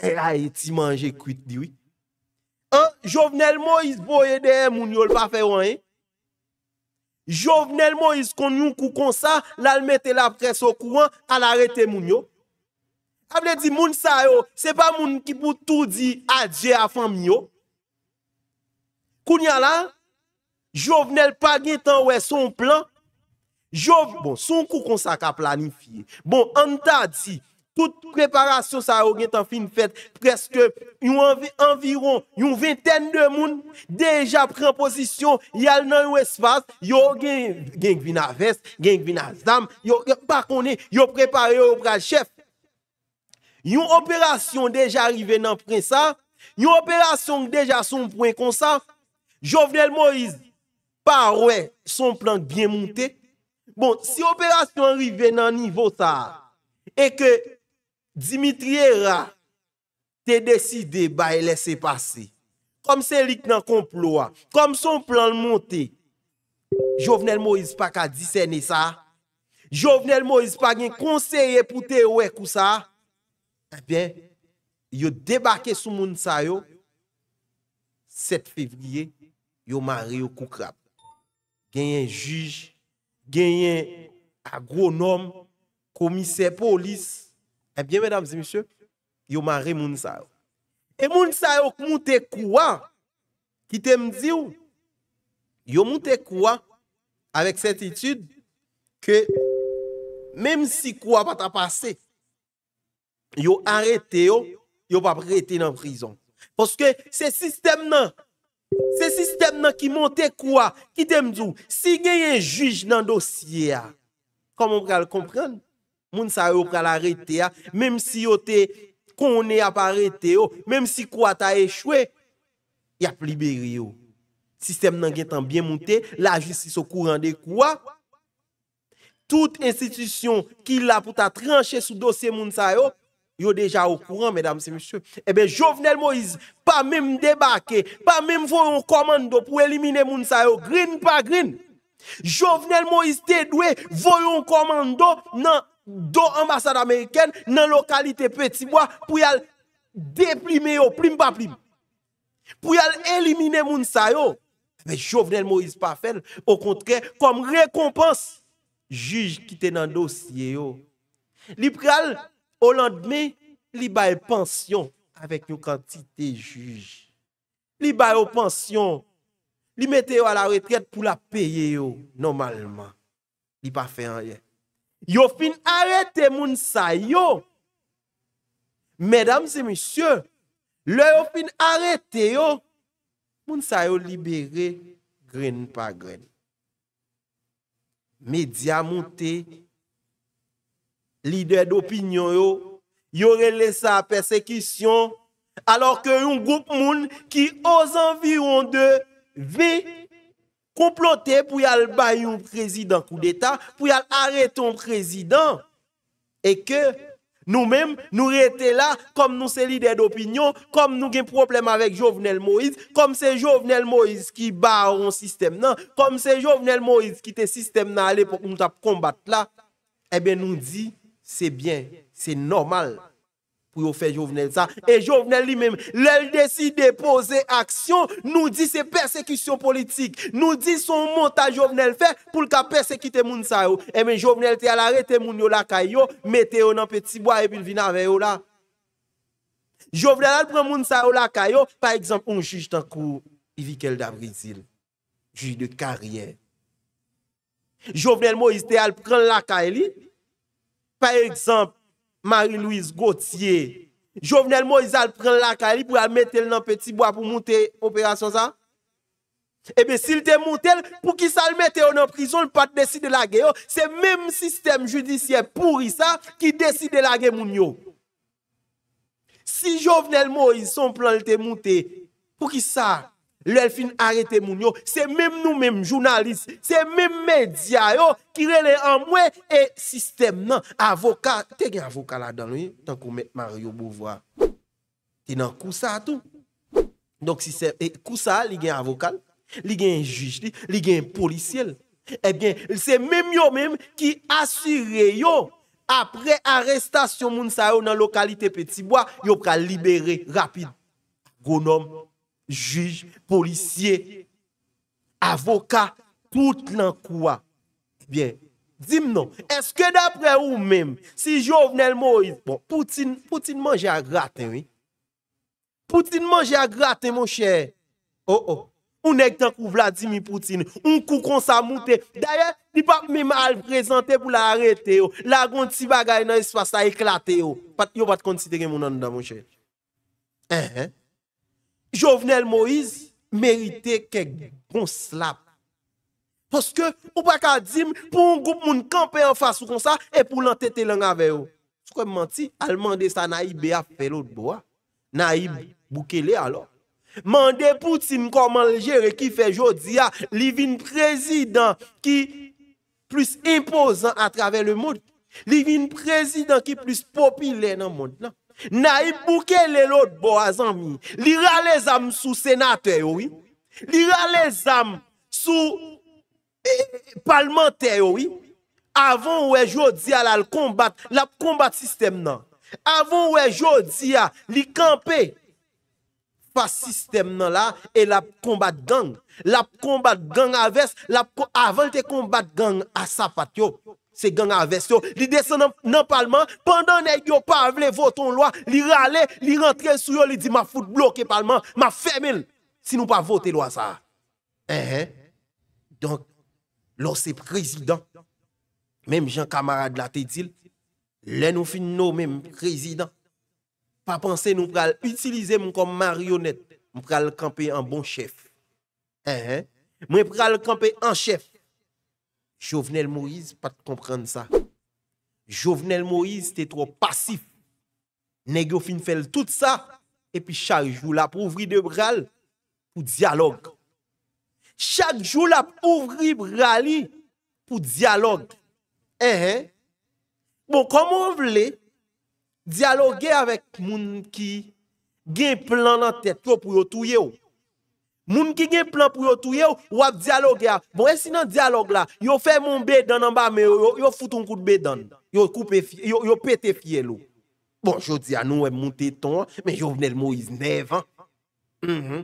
e la ye ti manje kwit diwi? An, jovnel mo yis boye deye moun yo l pa fe wanyen. Jovnel mo yis kon yon kou konsa, lal mette la preso kou an, an arete moun yo. Able di moun sa yo, se pa moun ki pou tou di adje a fam yo. Kounya la, jovnel pa gen tan we son plan. Bon, son kou konsa ka planifiye. Bon, an ta di. Tout preparasyon sa yo gen tan fin fèt, preske yon environ yon vinten de moun, deja pren posisyon, yal nan yon esvaz, yo gen genk vina vest, genk vina zdam, yo bakone, yo prepare yon operasyon chef. Yon operasyon deja rive nan pren sa, yon operasyon deja son prwen konsaf, Jovenel Moïse, parwe, son plan gen moun te, bon, si operasyon rive nan nivou sa, Dimitriye Ra te deside ba e lese pase. Kom se lik nan komplo a, kom son plan monte, Jovenel Moizipak a disene sa, Jovenel Moizipak gen konseye pou te wek ou sa, e eh ben, yo debake sou moun sa yo, 7 fevriye, yo marye yo koukrap. Genyen juj, genyen agronom, komise polis, Ebyen, eh mèdames et monsieurs, yo maré moun sa yo. E moun sa yo k moun te kouwa, ki te mdzi ou, yo moun te kouwa, avèk sèntitude, ke mèm si kouwa pata pase, yo arète yo, yo pa prète nan prizon. Poske se sistem nan, se sistem nan ki moun te kouwa, ki te mdzi ou, si genye juj nan dosye a, kom moun prèl komprèn, moun sa yo pralarete ya, mem si yo te konye aparete yo, mem si kwa ta echwe, ya pliberi yo. Sistem nan gen tan bien moun te, la jistis yo kouran de kwa? Tout institisyon ki la pou ta tranche sou dosye moun sa yo, yo deja yo kouran, mèdam se msye, ebe eh Jovenel Moïse, pa mèm debake, pa mèm voyon komando pou elimine moun sa yo, grin pa grin. Jovenel Moïse te dwe, voyon komando nan abe, do ambasade Ameriken nan lokalite Petibwa pou yal deplime yo, prim pa prim. Pou yal elimine moun sa yo. Ve jovenel Moise Pafele, o kontre, kom rekompans, juj kite nan dosye yo. Li pral, o landme, li baye pansyon, avek yon kantite juj. Li baye o pansyon, li mette yo a la retret pou la peye yo, normalman. Li pafe enye. yo fin arrêté moun sa Mesdames et messieurs, le yo fin arrêté yo, moun sa yo libéré grain par grain. Média monté, leader d'opinion yo, yo laissé sa persécution, alors que un groupe moun qui aux environs de vie Komplote pou yal bay yon prezident kou d'Etat, pou yal arete yon prezident, e ke nou mem nou rete la kom nou se lider d'opinyon, kom nou gen problem avek Jovenel Moïse, kom se Jovenel Moïse ki ba a ron sistem nan, kom se Jovenel Moïse ki te sistem nan ale pou mou tap kombat la, e be nou di, se bien, se normal. pou yo fè Jovenel sa, e Jovenel li mèm, lèl desi depose aksyon, nou di se persekisyon politik, nou di son montaj Jovenel fè, pou lka persekite moun sa yo, e men Jovenel te alare te moun yo laka yo, mete yo nan peti boye pil vina veyo la. Jovenel al pren moun sa yo laka yo, pa ekzamp, on juj tan kou, i vikel da Brazil, juj de karien. Jovenel mou is te al pren laka yo, pa ekzamp, Marie-Louise Gauthier, jovenel Moïse al pren lakali pou al metel nan peti bwa pou moun te operasyon sa? Ebe, eh sil te moun tel, pou ki sa al metel an an prizon, l pat deside lage yo, se mem sistem judisye pouri sa, ki deside lage moun yo. Si jovenel Moïse son plan l te moun te, pou ki sa, Lèl fin arete moun yo, se mèm nou mèm jounalist, se mèm mèdia yo, kire lè an mwen e sistem nan. Avokat, te gen avokat la dan nou, tan kou mè Mario Bovoa, ti nan kousa tou. Donk si se, e, kousa li gen avokat, li gen juj li, li gen polisiel. Ebyen, se mèm yo mèm ki asire yo, apre arestasyon moun sa yo nan lokalite Petibwa, yo pra libere rapide. Goun om. Juj, polisye, avoka, tout lankouwa. Bien. Dime nou, eske dapre ou mèm, si jo vnel mou yi? Bon, poutine, poutine manje a graten, oui? Poutine manje a graten, mou chè. Oh oh. Ou neg tenk ou vladimi poutine, ou kou kon sa moutè. Daya, li pap mè mal prezante pou la arete yo. Lagon ti bagay nan yi spas a eklate yo. Pat yo bat konti te gen mounan nan mou chè. Eh eh. Jovenel Moïse merite kek gonslap. Poske ou baka di m pou m goup moun kampe an fasou kon sa e pou lan tete lang ave yo. Sko m manti, al mande sa Naïb Beaf pelot bo a. Naïb boukele alo. Mande pou ti m koman jere ki fe jodi a li vin prezidant ki plus imposant atrave le moun. Li vin prezidant ki plus popilè nan moun lan. Naye pouke lelot bo a zan mi, li rale zam sou senate yo, li rale zam sou palmente yo, avon we jo dia la l konbat, la konbat sistem nan, avon we jo dia, li kampe, pa sistem nan la, e la konbat gang, la konbat gang aves, la avante konbat gang a sapat yo. Se gang avest yo, li desen nan palman, pandan e yo pa avle voton lwa, li rale, li rentre sou yo, li di ma foute bloke palman, ma femil, si nou pa vote lwa sa. Ehe, eh. donk, lò se prezidant, mem jan kamarade la tey til, lè nou fin nou mem prezidant, pa panse nou pral utilize moun kom marionet, moun pral kampe an bon chef. Ehe, eh. moun pral kampe an chef, Jouvenel Moïse pat komprende sa. Jouvenel Moïse te tro pasif. Negyo fin fel tout sa, epi chak jou la pouvri de bral pou dialog. Chak jou la pouvri brali pou dialog. Eh eh, bon komon vle, dialogge avèk moun ki gen plan nan tetro pou yo touye ou. Moun ki gen plan pou yo touye yo, wap diyalogue ya. Bon, esi nan diyalogue la, yo fe moun bedan anba me yo, yo foute un kout bedan. Yo koupe fye, yo pete fye lo. Bon, jodi anou we moun teton an, e men jow venel Moïse Neve an. Mhen mm-hmm.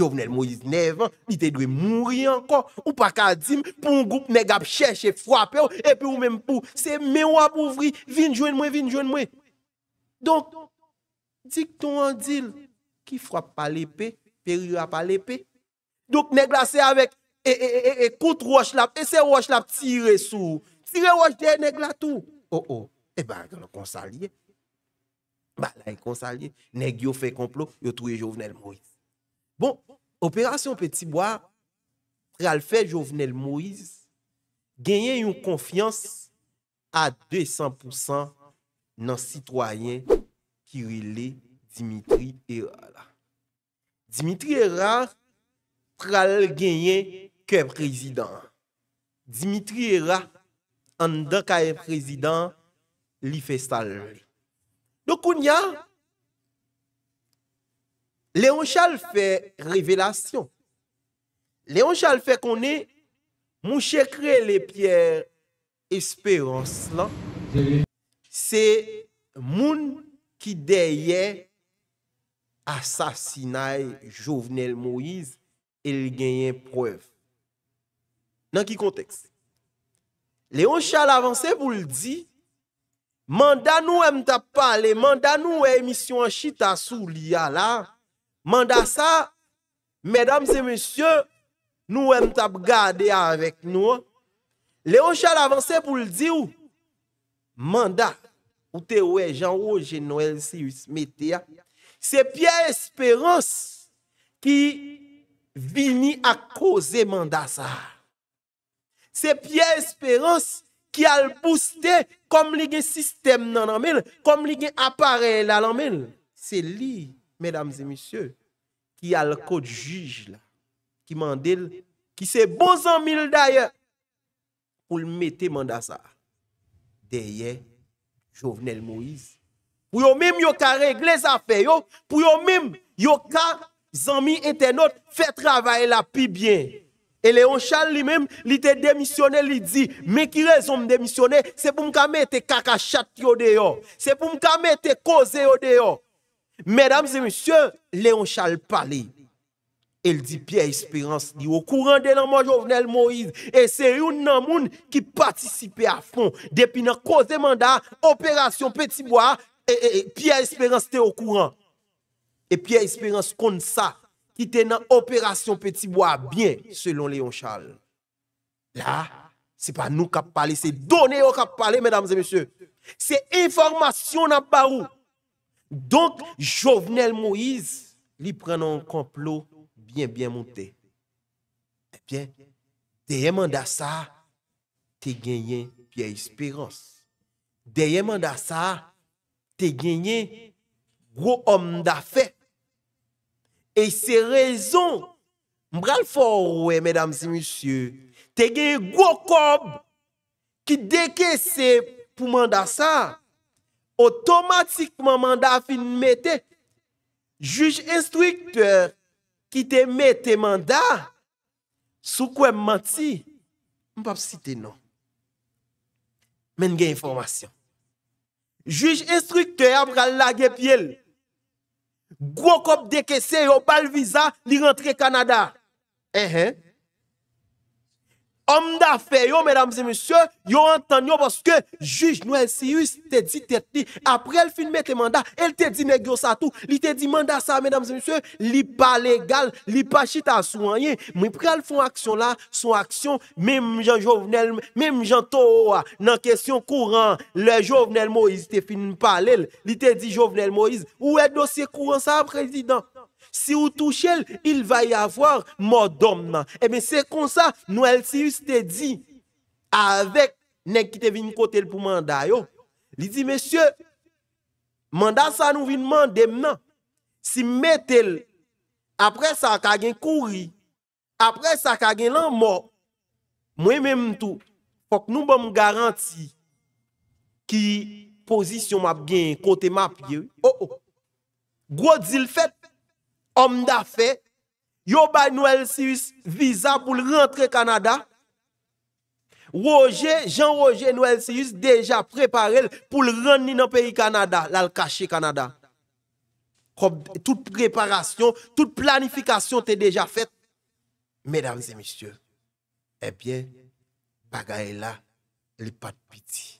jow venel Moïse Neve an, nite dwe moun ri ankon. Ou pa kadim, pou moun goup negap chèche fwape yo, epi ou mèm pou. Se mè wap ouvri, vin jwen mwen, vin jwen mwen. Donk, dik ton an dil ki fwape pa lepe. rira pa l'epe. Douk neg la se avek, e kout wach lap, e se wach lap tire sou. Tire wach de, neg la tou. Oh oh, e ba yon konsalye. Ba la yon konsalye. Neg yo fe komplo, yo touye Jovenel Moïse. Bon, Operasyon Petit Bois, pral fe Jovenel Moïse, genye yon konfians a 200% nan sitwayen Kirile Dimitri et voilà. Dimitri Erra pral genye ke prezidant. Dimitri Erra an da ka e prezidant li fe sal. Dokoun ya, Leonchal fe revelasyon. Leonchal fe konen mou chekre le pier esperans la. Se moun ki deye, asasinaj jovenel Moïse, el genyen preuve. Nan ki kontekst? Le o chal avanse pou l di, manda nou em tap pale, manda nou emisyon chita sou liya la, manda sa, medam se monsye, nou em tap gade ya avek nou. Le o chal avanse pou l di ou, manda, ou te we jan oje noel si usmete ya, C'est Pierre Espérance qui vini à causer mandat C'est Pierre Espérance qui a le boosté comme le système dans mille comme le appareil là C'est lui, mesdames et messieurs, qui a le code juge là, qui dit, qui c'est bon en mille d'ailleurs, pour le mettre mandat ça. Derrière Jovenel Moïse pou yo mèm yo ka regle zafè yo, pou yo mèm yo ka zanmi etenot fè travè la pi byen. E Léon Charles li mèm li te demisyonè li di, mè ki rezon mè demisyonè, se pou mè te kakachat yo de yo, se pou mè te koze yo de yo. Mèdames et monsieurs, Léon Charles palè. El di Pierre Espérance li, yo kou rande nan mò jovenel Moïse, e se youn nan moun ki patisipe a fon, depi nan koze manda, operasyon Petit Bois, et, Pierre Espérance était au courant. Et Pierre Espérance compte ça, qui était dans l'opération Petit Bois bien, selon Léon Charles. Là, ce n'est pas nous qui parlons, c'est données qui parlé, mesdames et messieurs. C'est information pas barou. Donc, Jovenel Moïse, lui prend un complot bien, bien monté. Eh bien, derrière mandat ça, tu gagné Pierre Espérance. Derrière mandat ça, te genye gwo om da fe. E se rezon, mbra l forwe, mèdamsi, monsye, te genye gwo kob ki deke se pou mandasa, otomatikman manda finmete, juj instwikter ki te mette manda sou kwen manti. Mpap si te non. Men genye informasyon. Juge instructeur a lagué pied. Gros cop décaissé, au pas le visa, il rentre Canada. Eh eh. Omda fè yo, mèdames et monsieurs, yo an tan yo, boske juj nou el si yus te di tet li. Apre el fin mette manda, el te di negyo sa tou. Li te di manda sa, mèdames et monsieurs, li pa legal, li pa chita souanyen. Mwen prel fon aksyon la, son aksyon, mwen mwen jan to oua nan kesyon kouran. Le jovenel Moïse te fin mwen pale, li te di jovenel Moïse. Ou e dosye kouran sa, prezident? Si ou touche el, il va y avar mò dom nan. Ebe eh se konsa nou el si yuste di avek nek ki te vin kote el pou manda yo. Li di, mesye, manda sa nou vin mandem nan. Si met el, apre sa ka gen kouri, apre sa ka gen lan mò, mwen men mtou, fok nou bom garanti ki posisyon map gen kote map yo. O, oh, o, oh. gwo di l fèt, homme d'affaires, yo ba Noël visa pour rentrer Canada. Roger, Jean Roger Noël sius déjà préparé pour le rentrer dans le pays Canada, là le caché Canada. toute préparation, toute planification t'est déjà faite. Mesdames et messieurs, eh bien, bagaille là, a pas de pitié.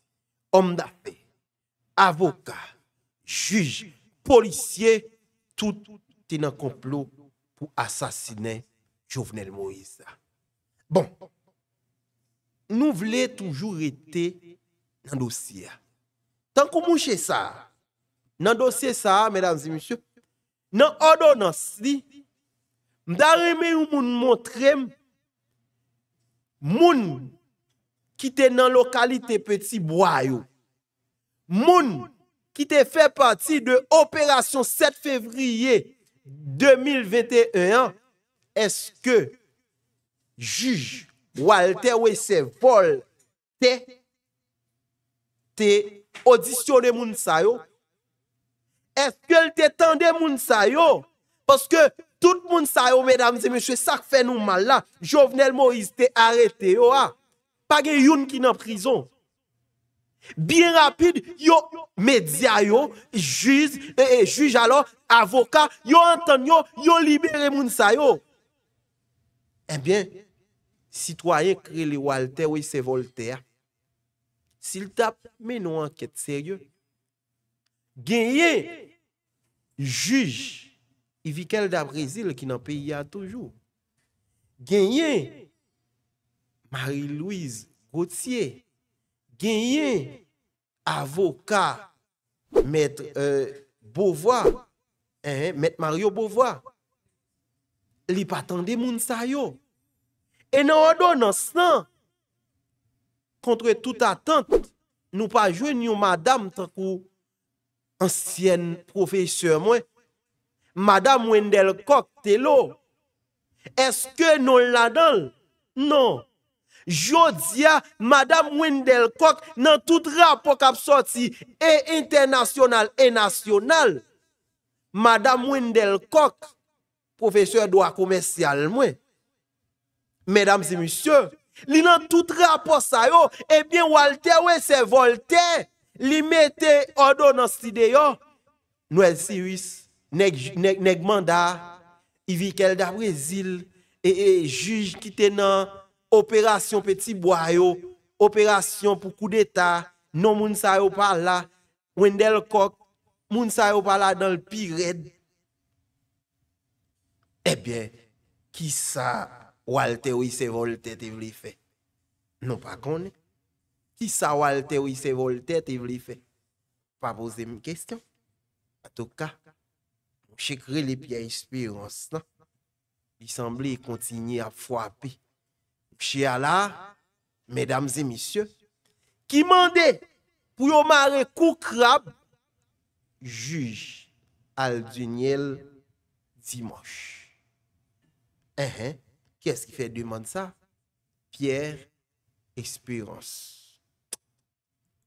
Homme d'affaires, avocat, juge, policier, tout ti nan complot pou asasine Jovenel Moïse. Bon, nou vle toujou rete nan dosye. Tan kou moun chè sa, nan dosye sa, nan odonansi, mda reme ou moun montrem, moun ki te nan lokalite peti boyou, moun ki te fè pati de operasyon 7 fevriye 2021, eske juj, wale te we se vol, te, te, odisyon de moun sayo, eske lte tende moun sayo, paske tout moun sayo, mesdames et messieurs, sak fenouman la, jovenel Moïse te arete yo a, ah. pa gen youn ki nan prizon, Bien rapide, yo medya yo, juj eh, eh, alo, avoka, yo anton yo, yo libere moun sa yo. Ebyen, eh sitwayen kre li Walter wey se Voltaire, sil tap men nou anket seryo, genye, juj, evikel da Brazil ki nan peyi ya toujou, genye, Marie-Louise Gauthier, genye avoka Mèd Bovoi, Mèd Mario Bovoi, li patande moun sa yo. E nan odon nan san, kontre tout atant, nou pa jwen yon madame takou, ansyen professeur mwen, madame Mwendel Kok Telo, eske nou ladal nan, Jodia, madame Wendel Kok nan tout rapok ap soti e internasyonal e nasyonal. Madame Wendel Kok, profeseur do akomersyal mwen. Medam zi misyo, li nan tout rapok sayo, ebyen Walter wè se Voltaire li mette ordo nan stide yo. Nou el Siris, neg manda, i vikel da Brazil, e e juj kite nan... Operasyon peti boyo, operasyon pou kou deta, non moun sa yo pa la, Wendel Kok, moun sa yo pa la dan l pi red. Ebyen, eh ki sa walte ou y se volte te vle fe? Non pa konen, ki sa walte ou y se volte te vle fe? Pa pose mi kestyon, a tou ka, mou chekre li pi espirons nan, y sambli y kontini a fwa pi. Chiala, mesdames et messieurs, qui mandait pour marrer coup juge Alduniel dimanche. Eh, eh, qui est-ce qui fait demande ça? Pierre Espérance.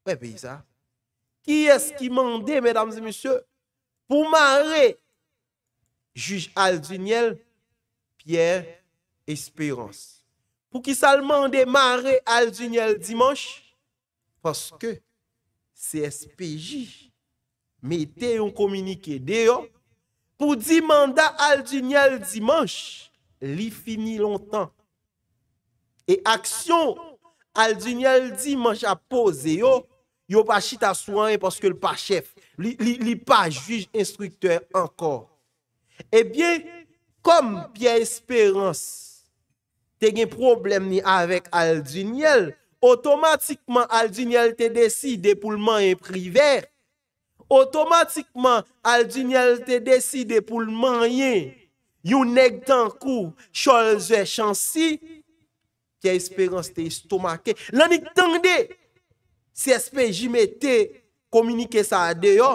Ouais, pays ça. Qui est-ce qui mandait, mesdames et messieurs, pour marrer juge Alduniel, Pierre Espérance? pou ki salman demare al dunyel dimanche, paske CSPJ mette yon komunike deyo, pou di manda al dunyel dimanche, li fini lontan. E aksyon al dunyel dimanche apose yo, yo pa chita swanye paske l pa chef, li pa juj instrukteur ankor. Ebyen, kom pya esperans, den gen problem ni avek al jinyel, otomatikman al jinyel te desi de pou lman yon priver, otomatikman al jinyel te desi de pou lman yon, yon neg dan kou, chol zwe chansi, ki espirans te istoma ke. Lan ik tang de, si espir jime te komunike sa de yo,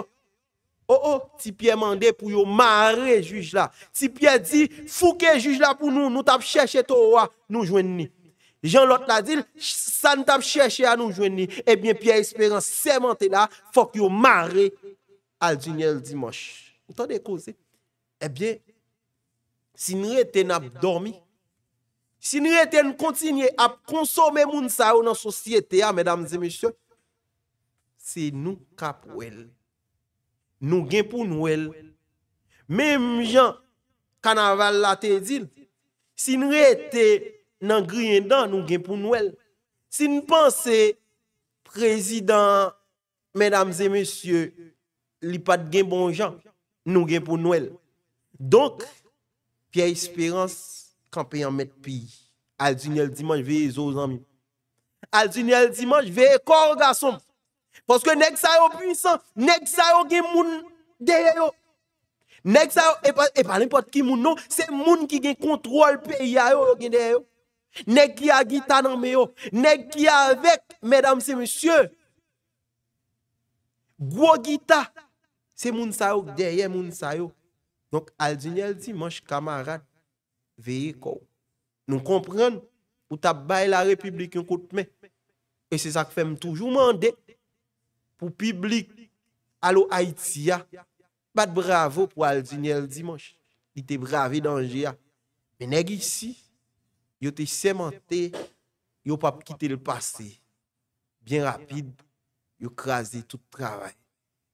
Oh oh, ti Pierre mande pou yo mare juj la. Ti Pierre di, fouke juj la pou nou, nou tap chèche to wa, nou jwen ni. Jean Lot la dil, sa nou tap chèche a nou jwen ni. Ebyen, eh Pierre Espérance semente la, fok yo mare Alduniel Dimanche. Ou tan dekose? Ebyen, eh si nou reten ap dormi, si nou reten kontinye ap konsome moun sa ou nan sosyete a, se nou kap wèl. nou gen pou nou el. Mem jan, kan aval la te zil, si nou re te nan gri yon dan, nou gen pou nou el. Si nou pan se, prezident, medamze, monsye, li pat gen bon jan, nou gen pou nou el. Donk, piye yon sperans, kan pe yon met pi. Al zi nyel dimanj veye zo zanmi. Al zi nyel dimanj veye kor gasom. Foske nek sa yo pwisan, nek sa yo gen moun deye yo. Nek sa yo, e pa nipot ki moun nou, se moun ki gen kontrol peye yo gen deye yo. Nek ki a gita nan meyo, nek ki a vek, medam se monsye. Gwo gita, se moun sa yo, deye moun sa yo. Donk al zinyal di moun ch kamarad veye kou. Nou komprende, ou ta bay la republik yon koutme. E se sa ke fèm toujou mande. pour le public à Haïti, pas de bravo pour Aldiniel dimanche. Il était bravé danger. Mais nèg ici, yo était Il yo pas quitté le passé. Bien rapide, yo crasé tout travail.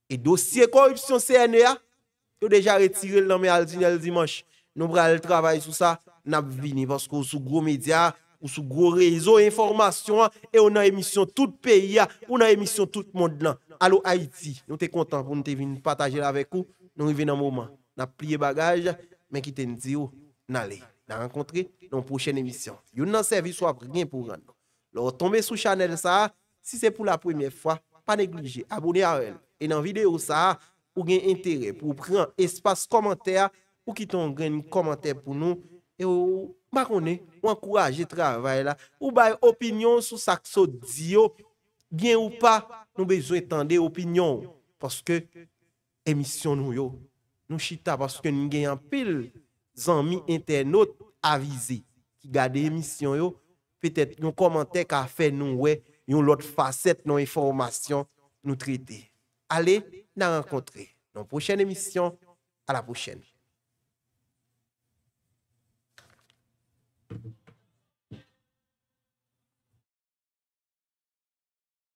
Et dossier corruption CNEA, a déjà retiré le nom Aldiniel dimanche. Nous prenons le travail sur ça, n'a venir parce que sous gros médias, ou sur gros réseau information hein. et on a émission tout pays hein. on a émission tout monde là allô Haïti nous sommes content pour nous partager avec vous nous revenons un moment n'a plié bagage mais qui te dit oh, n'allez n'a rencontré dans prochaine émission you nan service soit rien pour rendre lors tomber sous channel ça si c'est pour la première fois pas négliger abonner à elle et dans vidéo ça ou intérêt pour prendre espace commentaire ou qui t'en un commentaire pour nous et ou M'a ou encourager travail là, ou ba opinion sur ça dio, bien ou pas, nous besoin d'entendre opinion parce que émission nous yo, nous chita parce que nous gagnons pile amis internautes avisés qui gardent émission yo, peut-être un commentaire qu'a fait nous ouais, une autre facette nos informations nous traiter. Allez, nous rencontrer dans prochaine émission. À la prochaine.